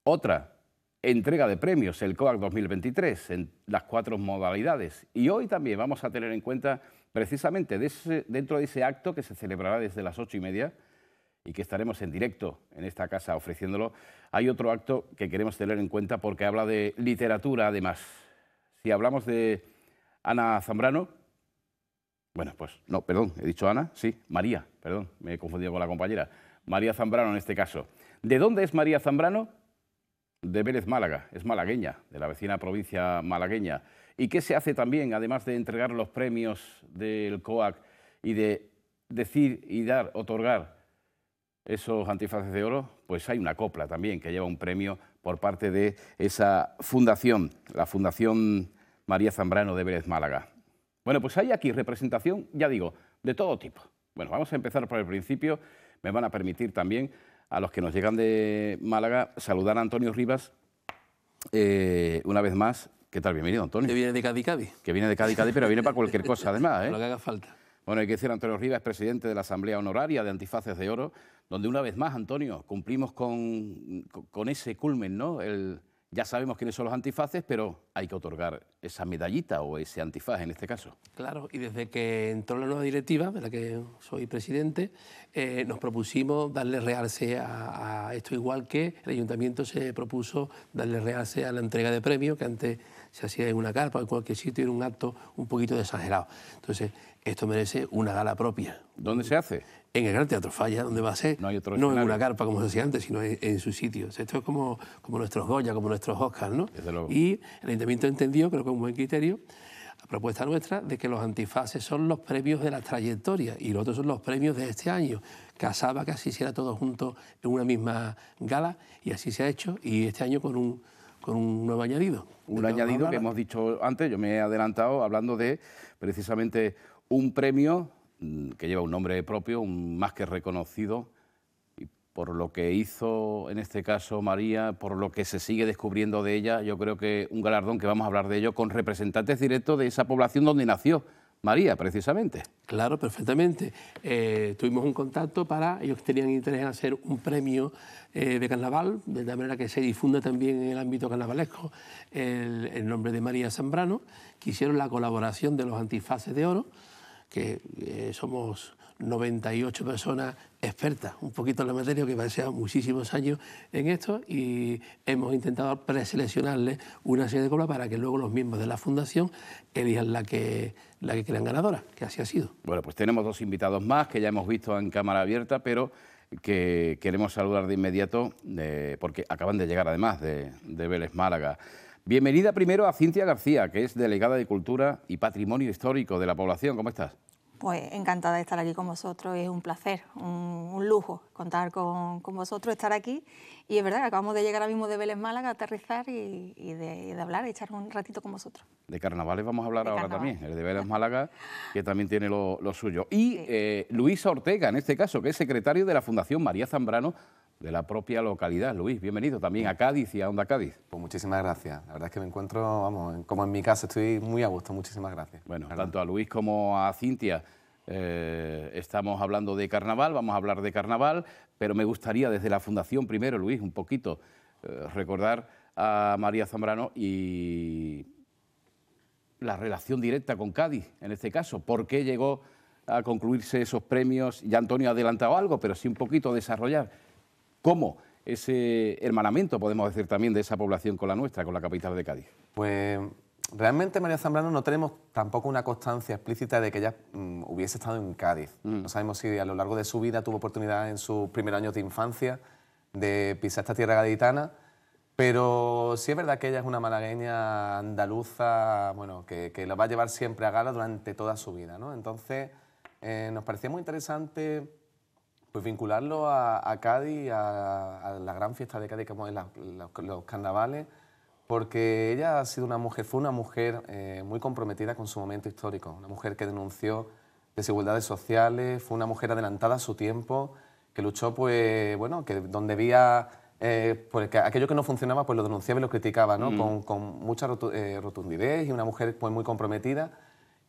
Otra, entrega de premios, el COAC 2023, en las cuatro modalidades. Y hoy también vamos a tener en cuenta, precisamente de ese, dentro de ese acto que se celebrará desde las ocho y media y que estaremos en directo en esta casa ofreciéndolo, hay otro acto que queremos tener en cuenta porque habla de literatura, además. Si hablamos de Ana Zambrano. Bueno, pues no, perdón, he dicho Ana, sí, María, perdón, me he confundido con la compañera. María Zambrano en este caso. ¿De dónde es María Zambrano? De Vélez Málaga, es malagueña, de la vecina provincia malagueña. ¿Y qué se hace también, además de entregar los premios del COAC y de decir y dar, otorgar esos antifaces de oro? Pues hay una copla también que lleva un premio por parte de esa fundación, la Fundación María Zambrano de Vélez Málaga. Bueno, pues hay aquí representación, ya digo, de todo tipo. Bueno, vamos a empezar por el principio. Me van a permitir también a los que nos llegan de Málaga saludar a Antonio Rivas eh, una vez más. ¿Qué tal? Bienvenido, Antonio. Que viene de Cádiz, Cádiz. Que viene de Cádiz, Cádiz, pero viene para cualquier cosa, además. ¿eh? Lo que haga falta. Bueno, hay que decir, Antonio Rivas, presidente de la Asamblea Honoraria de Antifaces de Oro, donde una vez más, Antonio, cumplimos con, con ese culmen, ¿no? El, ya sabemos quiénes son los antifaces, pero hay que otorgar esa medallita o ese antifaz en este caso. Claro, y desde que entró la nueva directiva, de la que soy presidente, eh, nos propusimos darle realce a, esto, igual que el ayuntamiento se propuso darle realce a la entrega de premios, que antes se hacía en una carpa, en cualquier sitio, era un acto un poquito desagerado. Entonces, esto merece una gala propia. ¿Dónde se hace? en el Gran Teatro Falla, donde va a ser, no, en una carpa como se hacía antes, sino en, sus sitios. Esto es como, como nuestros Goya, como nuestros Oscars, ¿no? Y el Ayuntamiento entendió, creo que es un buen criterio, la propuesta nuestra, de que los antifaces son los premios de la trayectoria... y los otros son los premios de este año. Casaba que así se todo junto en una misma gala y así se ha hecho, y este año con un con un nuevo añadido. Un añadido que hemos dicho antes, yo me he adelantado hablando de precisamente un premio que lleva un nombre propio, un más que reconocido, y por lo que hizo en este caso María, por lo que se sigue descubriendo de ella, yo creo que un galardón que vamos a hablar de ello con representantes directos de esa población donde nació. María, precisamente. Claro, perfectamente. Eh, tuvimos un contacto para, ellos tenían interés en hacer un premio eh, de carnaval, de tal manera que se difunda también en el ámbito carnavalesco el, nombre de María Zambrano, que hicieron la colaboración de los antifaces de oro, que eh, somos 98 personas expertas, un poquito en la materia, que pasé muchísimos años en esto y hemos intentado preseleccionarle... una serie de cobras para que luego los miembros de la fundación elijan la que, la que crean ganadora, que así ha sido. Bueno, pues tenemos dos invitados más que ya hemos visto en cámara abierta, pero que queremos saludar de inmediato eh, porque acaban de llegar además de, de Vélez Málaga. Bienvenida primero a Cintia García, que es delegada de Cultura y Patrimonio Histórico de la población. ¿Cómo estás? Pues encantada de estar aquí con vosotros, es un placer, un, lujo contar con, vosotros, estar aquí. Y es verdad, acabamos de llegar ahora mismo de Vélez Málaga, aterrizar y, de, hablar, y echar un ratito con vosotros. De carnavales vamos a hablar ahora también, el de Vélez Málaga, que también tiene lo, suyo. Y eh, Luisa Ortega, en este caso, que es secretario de la Fundación María Zambrano de la propia localidad. Luis, bienvenido también a Cádiz y a Onda Cádiz. Pues muchísimas gracias. La verdad es que me encuentro, vamos, como en mi caso estoy muy a gusto. Muchísimas gracias. Bueno, tanto a Luis como a Cintia. Eh, estamos hablando de carnaval, vamos a hablar de carnaval, pero me gustaría desde la Fundación primero, Luis, un poquito eh, recordar a María Zambrano y la relación directa con Cádiz, en este caso, por qué llegó a concluirse esos premios, ya Antonio ha adelantado algo, pero sí un poquito desarrollar cómo ese hermanamiento, podemos decir también, de esa población con la nuestra, con la capital de Cádiz? Pues realmente, María Zambrano, no tenemos tampoco una constancia explícita de que ella mm, hubiese estado en Cádiz. Mm. No sabemos si a lo largo de su vida tuvo oportunidad en sus primeros años de infancia de pisar esta tierra gaditana. Pero sí es verdad que ella es una malagueña andaluza, bueno, que, que la va a llevar siempre a gala durante toda su vida, ¿no? Entonces, eh, nos parecía muy interesante pues vincularlo a, Cádiz, a, la gran fiesta de Cádiz, que es los carnavales, porque ella ha sido una mujer, fue una mujer eh, muy comprometida con su momento histórico, una mujer que denunció desigualdades sociales, fue una mujer adelantada a su tiempo, que luchó, pues, bueno, que donde había eh, pues, aquello que no funcionaba, pues lo denunciaba y lo criticaba, ¿no? Mm. Con, con, mucha eh, rotundidez y una mujer pues, muy comprometida.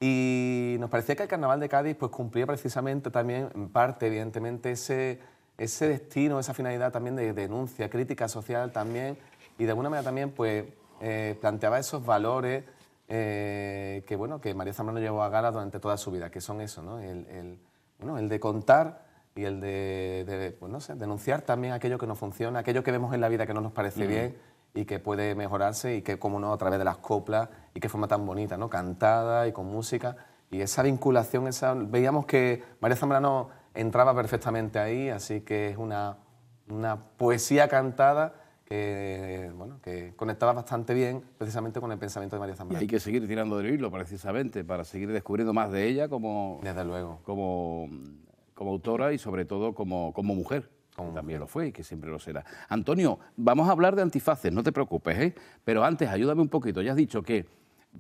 Y nos parecía que el Carnaval de Cádiz pues, cumplía precisamente también, en parte, evidentemente, ese, destino, esa finalidad también de, denuncia, crítica social también, y de alguna manera también pues, eh, planteaba esos valores eh, que, bueno, que María Zambrano llevó a gala durante toda su vida, que son eso, ¿no? el, de contar y el de, pues, denunciar también aquello que no funciona, aquello que vemos en la vida que no nos parece bien y que puede mejorarse y que, como no, a través de las coplas y qué forma tan bonita, ¿no? Cantada y con música. Y esa vinculación, esa, veíamos que María Zambrano entraba perfectamente ahí, así que es una, una poesía cantada que, bueno, que conectaba bastante bien precisamente con el pensamiento de María Zambrano. Y hay que seguir tirando del hilo precisamente para seguir descubriendo más de ella como, Desde luego. como, como autora y sobre todo como, como mujer también lo fue y que siempre lo será. Antonio, vamos a hablar de antifaces, no te preocupes, ¿eh? pero antes ayúdame un poquito. Ya has dicho que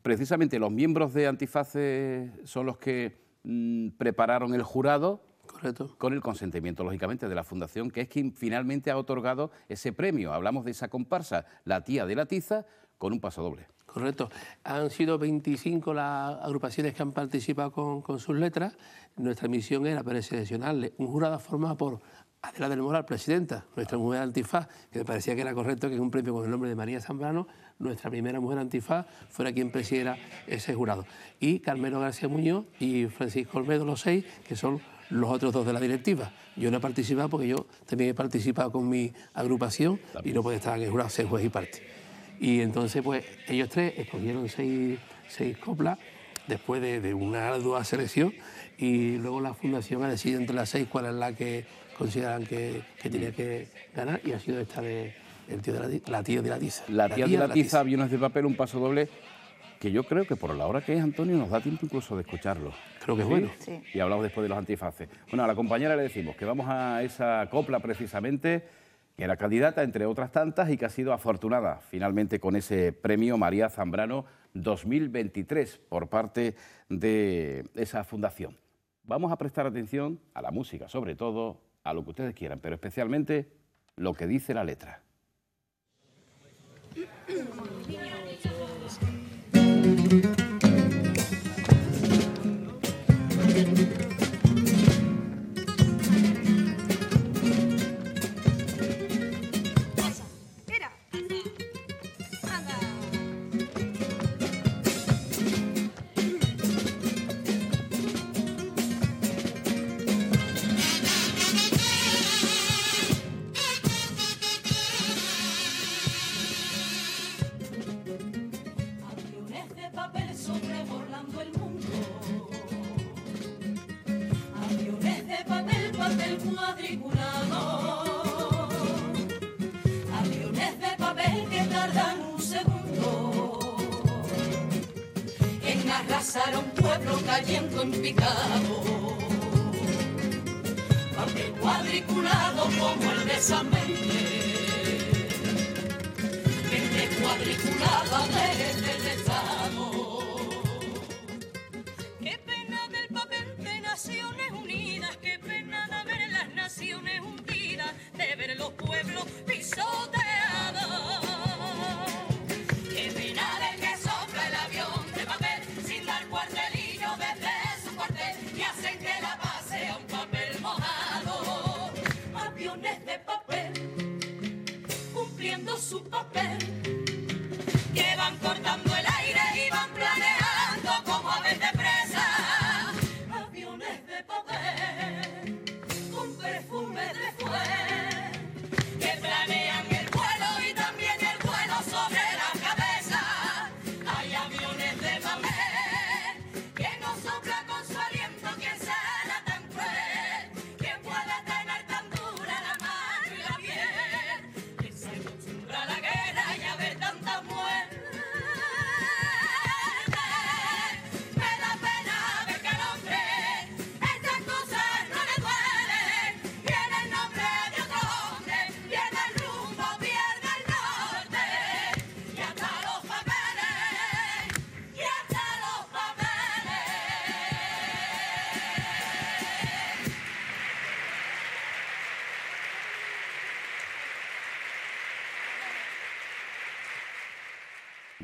precisamente los miembros de antifaces son los que mm, prepararon el jurado. Correcto. Con el consentimiento, lógicamente, de la Fundación, que es quien finalmente ha otorgado ese premio. Hablamos de esa comparsa, la tía de la tiza, con un paso doble. Correcto. Han sido 25 las agrupaciones que han participado con, sus letras. Nuestra misión era preseleccionarle un jurado formado por Adela del Moral, presidenta, nuestra mujer antifaz, que me parecía que era correcto que en un premio con el nombre de María Zambrano, nuestra primera mujer antifaz, fuera quien presidiera ese jurado. Y Carmelo García Muñoz y Francisco Olmedo, los seis, que son los otros dos de la directiva. Yo no he participado porque yo también he participado con mi agrupación y no puede estar en el jurado, seis juez y parte. Y entonces, pues, ellos tres escogieron seis, seis coplas después de, de, una ardua selección y luego la fundación ha decidido entre las seis cuál es la que ...consideran que, tiene tenía mm. que ganar y ha sido esta de el tío de la, tía de la tiza. La tía, de la, tiza, aviones de papel, un paso doble que yo creo que por la hora que es, Antonio, nos da tiempo incluso de escucharlo. Creo que es bueno. Y hablamos después de los antifaces. Bueno, a la compañera le decimos que vamos a esa copla precisamente, que era candidata, entre otras tantas, y que ha sido afortunada finalmente con ese premio María Zambrano 2023 por parte de esa fundación. Vamos a prestar atención a la música, sobre todo a lo que ustedes quieran, pero especialmente lo que dice la letra.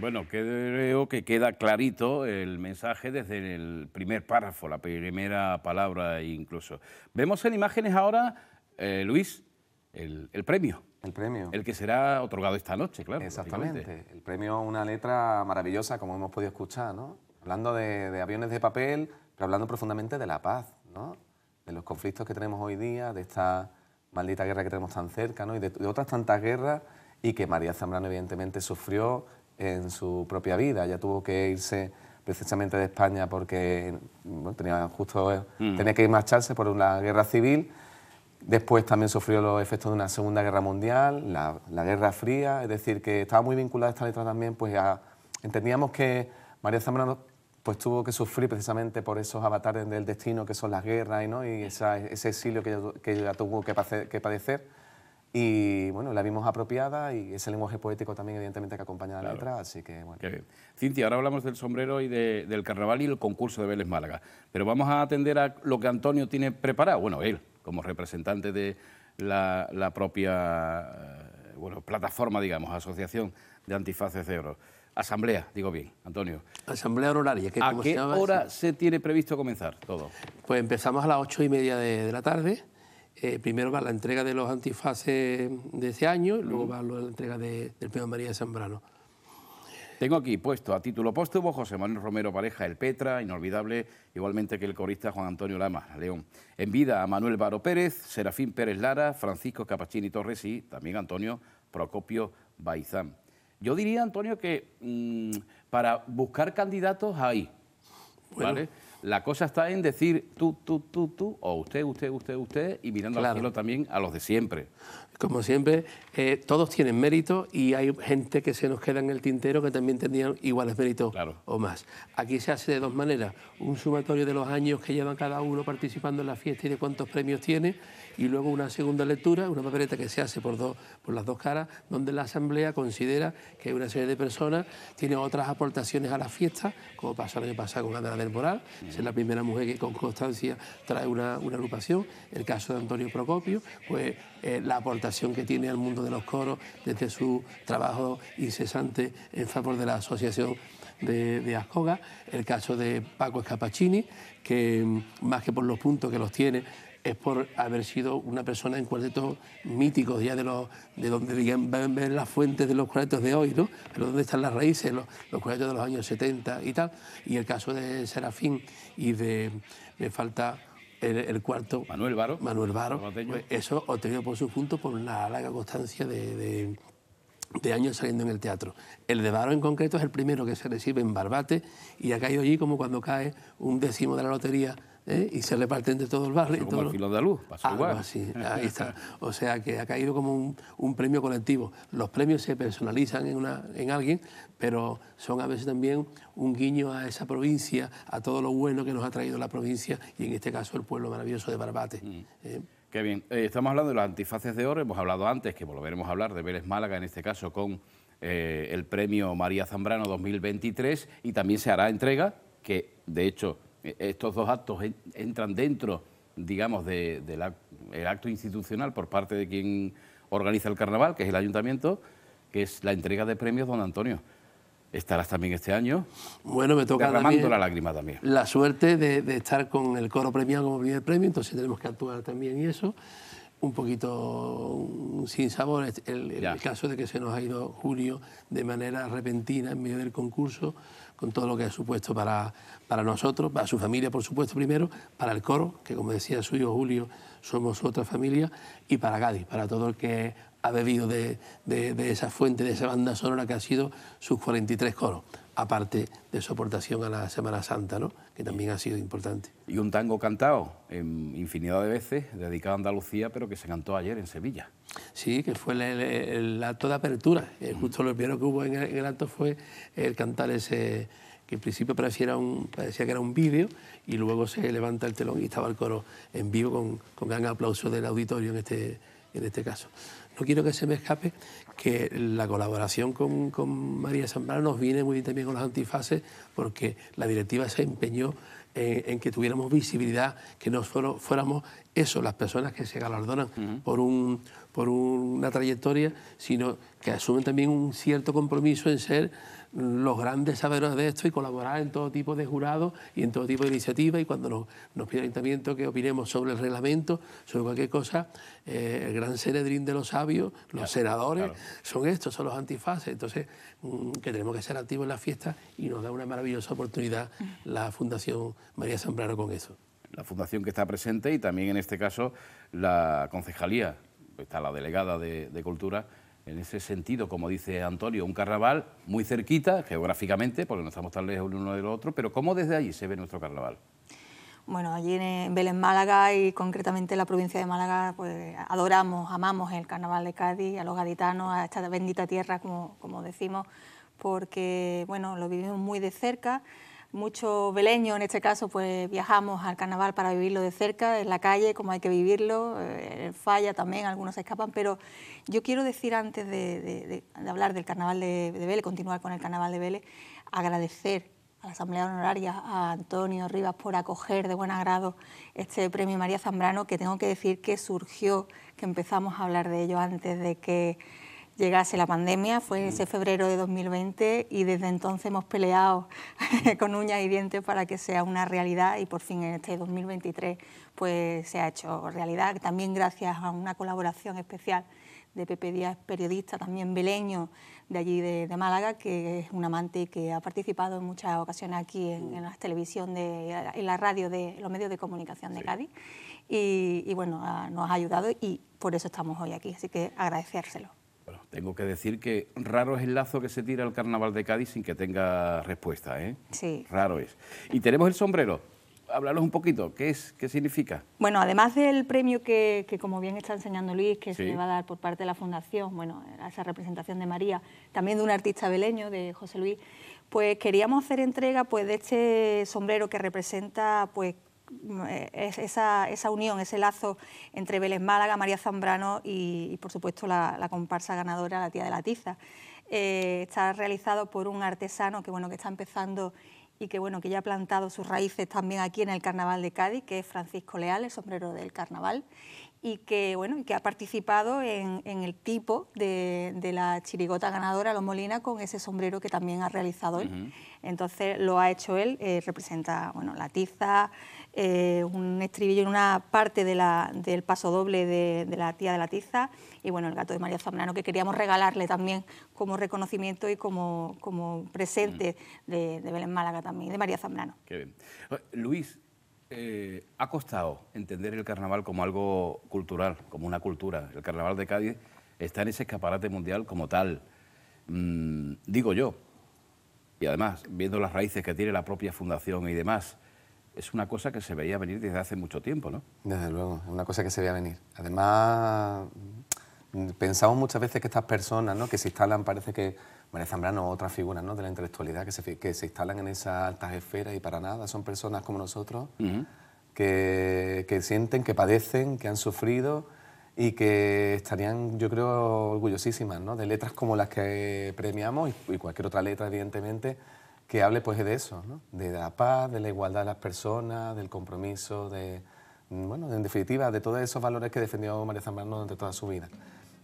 Bueno, creo que queda clarito el mensaje desde el primer párrafo, la primera palabra incluso. Vemos en imágenes ahora, eh, Luis, el, premio. El premio. El que será otorgado esta noche, claro. Exactamente. El premio una letra maravillosa, como hemos podido escuchar, ¿no? Hablando de, aviones de papel, pero hablando profundamente de la paz, ¿no? De los conflictos que tenemos hoy día, de esta maldita guerra que tenemos tan cerca, ¿no? Y de otras tantas guerras y que María Zambrano, evidentemente, sufrió en su propia vida. ya tuvo que irse precisamente de España porque tenía justo eh, mm. tenía que marcharse por una guerra civil. Después también sufrió los efectos de una Segunda Guerra Mundial, la, Guerra Fría, es decir, que estaba muy vinculada esta letra también, pues entendíamos que María Zambrano pues tuvo que sufrir precisamente por esos avatares del destino que son las guerras ¿no? y ese exilio que ella, tuvo que, que padecer. Y bueno, la vimos apropiada y ese lenguaje poético también, evidentemente, que acompaña a la letra, así que bueno. Qué bien. Cintia, ahora hablamos del sombrero y del carnaval y el concurso de Vélez Málaga, pero vamos a atender a lo que Antonio tiene preparado, bueno, él, como representante de la, propia eh, bueno, plataforma, digamos, asociación de antifaces de Asamblea, digo bien, Antonio. Asamblea horaria. ¿A qué hora se tiene previsto comenzar todo? Pues empezamos a las ocho y media de la tarde eh, primero va la entrega de los antifaces de ese año, y luego va la entrega del Pedro María de Zambrano. Tengo aquí puesto a título póstumo José Manuel Romero Pareja, el Petra, inolvidable, igualmente que el corista Juan Antonio Lama, León. En vida a Manuel Baro Pérez, Serafín Pérez Lara, Francisco Capachini Torres y también Antonio Procopio Baizán. Yo diría, Antonio, que mm, para buscar candidatos hay, ¿vale? La cosa está en decir tú, tú, tú, tú, o usted, usted, usted, usted, y mirando al cielo también a los de siempre como siempre, eh, todos tienen mérito y hay gente que se nos queda en el tintero que también tendrían iguales méritos o más. Aquí se hace de dos maneras, un sumatorio de los años que llevan cada uno participando en la fiesta y de cuántos premios tiene, y luego una segunda lectura, una papeleta que se hace por, dos, por las dos caras, donde la Asamblea considera que una serie de personas, tienen otras aportaciones a la fiesta, como pasa lo que pasa con Ana del Moral, mm. es la primera mujer que con constancia trae una, agrupación, el caso de Antonio Procopio, pues eh, la aportación que tiene al mundo de los coros desde su trabajo incesante en favor de la asociación de, Ascoga, el caso de Paco Escapacini, que mm, más que por los puntos que los tiene, es por haber sido una persona en cuartetos míticos, ya de, los, de donde van ver las fuentes de los cuartetos de hoy, ¿no? Pero dónde están las raíces, los, los cuartetos de los años 70 y tal. Y el caso de Serafín y de... Me falta el, cuarto. Manuel Varo. Manuel Varo. Pues eso obtenido por su punto... por una larga constancia de, años saliendo en el teatro. El de Varo en concreto es el primero que se recibe en Barbate y ha caído allí como cuando cae un décimo de la lotería ¿eh? y se reparten de todo el barrio. Como todo el filo luz, la ah, igual. así, ahí está. O sea que ha caído como un, premio colectivo. Los premios se personalizan en, una, en alguien, pero son a veces también un guiño a esa provincia, a todo lo bueno que nos ha traído la provincia y en este caso el pueblo maravilloso de Barbate. Mm. ¿eh? Qué bien. Eh, estamos hablando de los antifaces de oro, hemos hablado antes, que volveremos a hablar de Vélez Málaga, en este caso con el premio María Zambrano 2023, y también se hará entrega, que de hecho estos dos actos entran dentro, digamos, del acto institucional por parte de quien organiza el carnaval, que es el ayuntamiento, que es la entrega de premios, don Antonio. Estarás también este año. Bueno, me toca también, la lágrima también. La suerte de, estar con el coro premiado como primer premio, entonces tenemos que actuar también y eso. Un poquito sin sabor el, el caso de que se nos ha ido Julio de manera repentina en medio del concurso, con todo lo que ha supuesto para, nosotros, para su familia, por supuesto, primero, para el coro, que como decía suyo Julio, somos otra familia, y para Cádiz, para todo el que ha bebido de, esa fuente, de esa banda sonora que ha sido sus 43 coros, aparte de su aportación a la Semana Santa, ¿no? que también ha sido importante. Y un tango cantado infinidad de veces, dedicado a Andalucía, pero que se cantó ayer en Sevilla. Sí, que fue el, acto de apertura. Eh, justo lo primero que hubo en el, acto fue el cantar ese que en principio parecía, parecía que era un vídeo y luego se levanta el telón y estaba el coro en vivo con, gran aplauso del auditorio en este, en este caso no quiero que se me escape que la colaboración con, María Zambrano nos viene muy bien también con las antifases porque la directiva se empeñó en, que tuviéramos visibilidad, que no fuéramos eso, las personas que se galardonan por, un, por una trayectoria, sino que asumen también un cierto compromiso en ser los grandes saberos de esto y colaborar en todo tipo de jurados y en todo tipo de iniciativas. Y cuando nos, pide el ayuntamiento que opinemos sobre el reglamento, sobre cualquier cosa, eh, el gran seredrín de los sabios, los senadores, son estos, son los antifaces. Entonces, mm, que tenemos que ser activos en la fiesta y nos da una maravillosa oportunidad la Fundación María Zambrano con eso. La fundación que está presente y también en este caso la concejalía pues, está la delegada de, Cultura, en ese sentido, como dice Antonio, un carnaval muy cerquita, geográficamente, porque no estamos tan lejos el uno del otro, pero ¿cómo desde allí se ve nuestro carnaval? Bueno, allí en Belén, Málaga y concretamente en la provincia de Málaga, pues adoramos, amamos el carnaval de Cádiz, a los gaditanos, a esta bendita tierra, como, como decimos, porque, bueno, lo vivimos muy de cerca. ...muchos beleños en este caso, pues viajamos al carnaval para vivirlo de cerca, en la calle, como hay que vivirlo, en eh, falla también, algunos se escapan, pero yo quiero decir antes de, hablar del carnaval de, de, continuar con el carnaval de Vélez, agradecer a la Asamblea Honoraria, a Antonio Rivas por acoger de buen agrado este premio María Zambrano, que tengo que decir que surgió, que empezamos a hablar de ello antes de que llegase la pandemia, fue ese febrero de 2020 y desde entonces hemos peleado con uñas y dientes para que sea una realidad y por fin en este 2023 pues se ha hecho realidad, también gracias a una colaboración especial de Pepe Díaz, periodista también beleño de allí de, Málaga, que es un amante y que ha participado en muchas ocasiones aquí en, la televisión, de, en la radio de los medios de comunicación de Cádiz. Y, bueno, nos ha ayudado y por eso estamos hoy aquí, así que agradecérselo tengo que decir que raro es el lazo que se tira al carnaval de Cádiz sin que tenga respuesta, ¿eh? Sí. Raro es. Y tenemos el sombrero. Háblanos un poquito, ¿qué es? ¿Qué significa? Bueno, además del premio que, como bien está enseñando Luis, que se le va a dar por parte de la Fundación, bueno, a esa representación de María, también de un artista beleño, de José Luis, pues queríamos hacer entrega pues, de este sombrero que representa pues, esa, esa, unión, ese lazo entre Vélez Málaga, María Zambrano y, por supuesto, la, comparsa ganadora, la tía de la tiza. Eh, está realizado por un artesano que, bueno, que está empezando y que, bueno, que ya ha plantado sus raíces también aquí en el Carnaval de Cádiz, que es Francisco Leal, el sombrero del Carnaval, y que, bueno, que ha participado en, el tipo de, la chirigota ganadora, Los Molina, con ese sombrero que también ha realizado él. Entonces lo ha hecho él, eh, representa bueno, la tiza, eh, un estribillo en una parte del paso doble de, la tía de la tiza y bueno, el gato de María Zambrano, que queríamos regalarle también como reconocimiento y como, presente mm. de, Belén Málaga también, de María Zambrano. Luis, eh, ha costado entender el carnaval como algo cultural, como una cultura. El carnaval de Cádiz está en ese escaparate mundial como tal. Mm, digo yo, y además, viendo las raíces que tiene la propia fundación y demás, es una cosa que se veía venir desde hace mucho tiempo, ¿no? Desde luego, es una cosa que se veía venir. Además, pensamos muchas veces que estas personas ¿no? que se instalan, parece que María Zambrano o otras figuras ¿no? de la intelectualidad que se, instalan en esas altas esferas y para nada, son personas como nosotros que, sienten, que padecen, que han sufrido y que estarían, yo creo, orgullosísimas ¿no? de letras como las que premiamos y cualquier otra letra, evidentemente, que hable pues de eso, de la paz, de la igualdad de las personas, del compromiso, de, bueno, en definitiva, de todos esos valores que defendió María Zambrano durante toda su vida.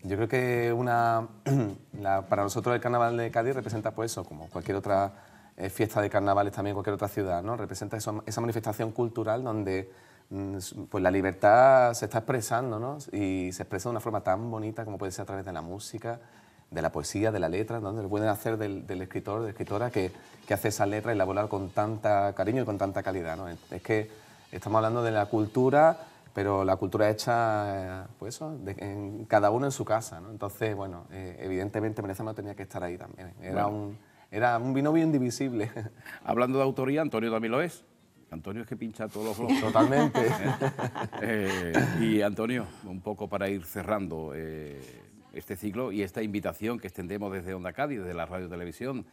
Yo creo que una, para nosotros el Carnaval de Cádiz representa pues eso, como cualquier otra eh, fiesta de carnavales también, cualquier otra ciudad, Representa esa manifestación cultural donde mm, pues la libertad se está expresando, Y se expresa de una forma tan bonita como puede ser a través de la música, de la poesía, de la letra, ¿no? Lo pueden hacer del, escritor, de la escritora que, hace esa letra y la volar con tanta cariño y con tanta calidad, ¿no? Es que estamos hablando de la cultura, pero la cultura hecha, eh, pues eso, en, cada uno en su casa, ¿no? Entonces, bueno, eh, evidentemente no tenía que estar ahí también. Era un... Era un divisible. indivisible. Hablando de autoría, Antonio también lo es. Antonio es que pincha todos los Totalmente. Eh, y Antonio, un poco para ir cerrando, eh, este ciclo y esta invitación que extendemos desde Onda Cádiz, desde la radio televisión,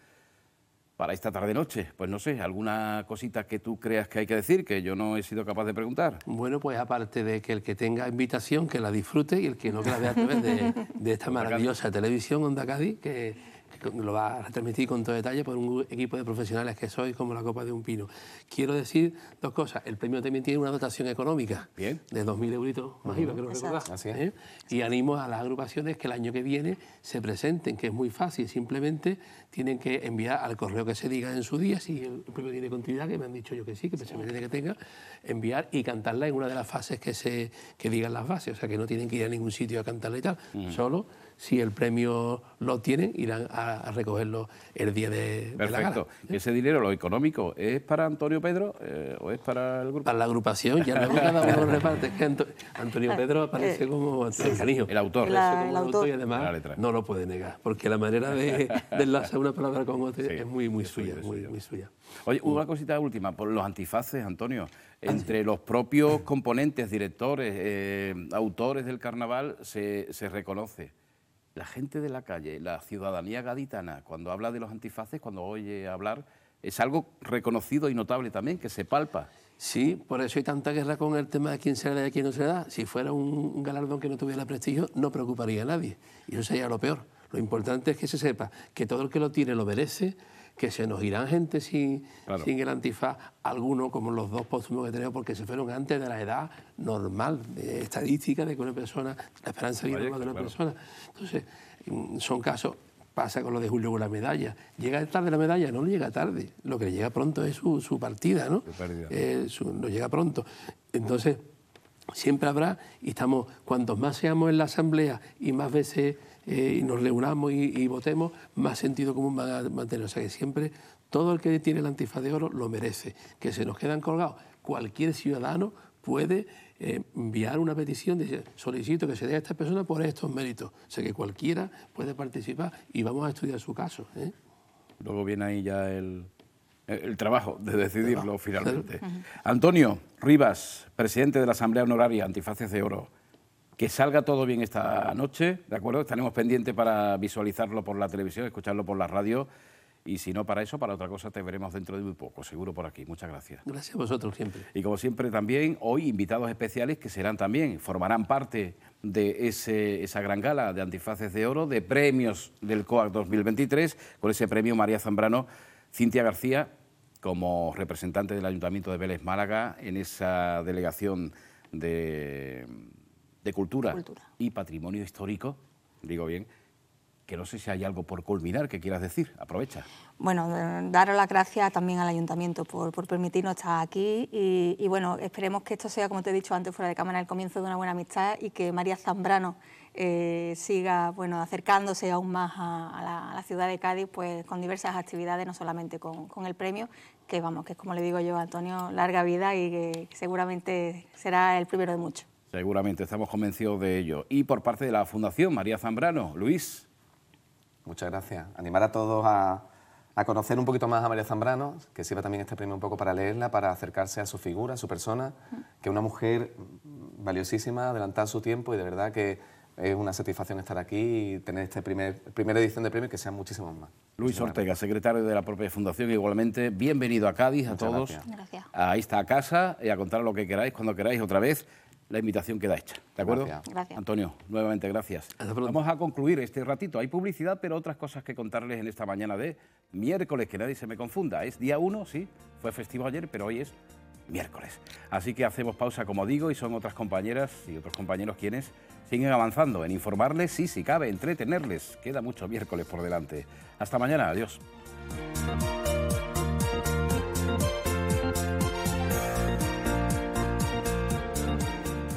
para esta tarde-noche. Pues no sé, ¿alguna cosita que tú creas que hay que decir que yo no he sido capaz de preguntar? Bueno, pues aparte de que el que tenga invitación, que la disfrute y el que no, que la vea a través de, de esta maravillosa televisión Onda Cádiz, que lo va a transmitir con todo detalle por un equipo de profesionales que soy como la copa de un pino. Quiero decir dos cosas. El premio también tiene una dotación económica Bien. de 2.000 euros más creo que ¿eh? Y animo a las agrupaciones que el año que viene se presenten, que es muy fácil. Simplemente tienen que enviar al correo que se diga en su día, si el premio tiene continuidad, que me han dicho yo que sí, que me tiene que tenga, enviar y cantarla en una de las fases que, se, que digan las bases. O sea, que no tienen que ir a ningún sitio a cantarla y tal. Solo si el premio lo tienen, irán a, recogerlo el día de, Perfecto. la gala. ¿Eh? ¿Ese dinero, lo económico, es para Antonio Pedro eh, o es para el grupo? Para la agrupación, ya luego cada uno reparte. Es que Antonio Pedro eh, aparece como El autor. el autor. y además no lo puede negar, porque la manera de, enlazar una palabra con otra es muy, muy suya, Oye, mm. una cosita última, por los antifaces, Antonio, entre los propios componentes, directores, autores del carnaval, se reconoce la gente de la calle, la ciudadanía gaditana, cuando habla de los antifaces, cuando oye hablar, es algo reconocido y notable también, que se palpa. Sí, por eso hay tanta guerra con el tema de quién se da y quién no se da. Si fuera un galardón que no tuviera prestigio, no preocuparía a nadie. Y eso sería lo peor. Lo importante es que se sepa que todo el que lo tiene lo merece, que se nos irán gente sin, el antifaz, algunos como los dos póstumos que tenemos, porque se fueron antes de la edad normal, estadística de que una persona, la esperanza de vida de una persona. Entonces, mm, son casos, pasa con lo de Julio con la medalla. ¿Llega tarde la medalla? No, llega tarde. Lo que llega pronto es su, partida, ¿no? Eh, no llega pronto. Entonces, siempre habrá, y estamos, cuantos más seamos en la asamblea y más veces eh, y nos reunamos y, votemos, más sentido común van a mantener. O sea que siempre todo el que tiene el antifaz de oro lo merece. Que se nos quedan colgados. Cualquier ciudadano puede eh, enviar una petición, de solicito que se dé a esta persona por estos méritos. O sea que cualquiera puede participar y vamos a estudiar su caso. ¿eh? Luego viene ahí ya el, el trabajo de decidirlo finalmente. Antonio Rivas, presidente de la Asamblea Honoraria Antifaces de Oro que salga todo bien esta noche, ¿de acuerdo? Estaremos pendientes para visualizarlo por la televisión, escucharlo por la radio. Y si no para eso, para otra cosa, te veremos dentro de muy poco, seguro por aquí. Muchas gracias. Gracias a vosotros siempre. Y como siempre también, hoy invitados especiales que serán también, formarán parte de ese, esa gran gala de antifaces de oro, de premios del COAC 2023, con ese premio María Zambrano, Cintia García, como representante del Ayuntamiento de Vélez Málaga, en esa delegación de de cultura, y patrimonio histórico, digo bien, que no sé si hay algo por culminar que quieras decir, aprovecha. Bueno, eh, daros las gracias también al ayuntamiento por, permitirnos estar aquí y, bueno, esperemos que esto sea, como te he dicho antes fuera de cámara, el comienzo de una buena amistad y que María Zambrano eh, siga bueno, acercándose aún más a, la, ciudad de Cádiz pues, con diversas actividades, no solamente con, con el premio, que vamos, que es como le digo yo a Antonio, larga vida y que seguramente será el primero de muchos. Seguramente, estamos convencidos de ello. Y por parte de la Fundación María Zambrano, Luis. Muchas gracias. Animar a todos a, conocer un poquito más a María Zambrano, que sirva también este premio un poco para leerla, para acercarse a su figura, a su persona, que es una mujer valiosísima, adelantada su tiempo y de verdad que es una satisfacción estar aquí y tener esta primer, primera edición de premio que sean muchísimos más. Luis Ortega, secretario de la propia Fundación, igualmente bienvenido a Cádiz, a todos, gracias. a casa y a contar lo que queráis, cuando queráis otra vez la invitación queda hecha. ¿De acuerdo? Gracias. Antonio, nuevamente gracias. Vamos a concluir este ratito. Hay publicidad, pero otras cosas que contarles en esta mañana de miércoles, que nadie se me confunda. Es día uno, sí, fue festivo ayer, pero hoy es miércoles. Así que hacemos pausa, como digo, y son otras compañeras y otros compañeros quienes siguen avanzando en informarles y, si cabe, entretenerles. Queda mucho miércoles por delante. Hasta mañana, adiós.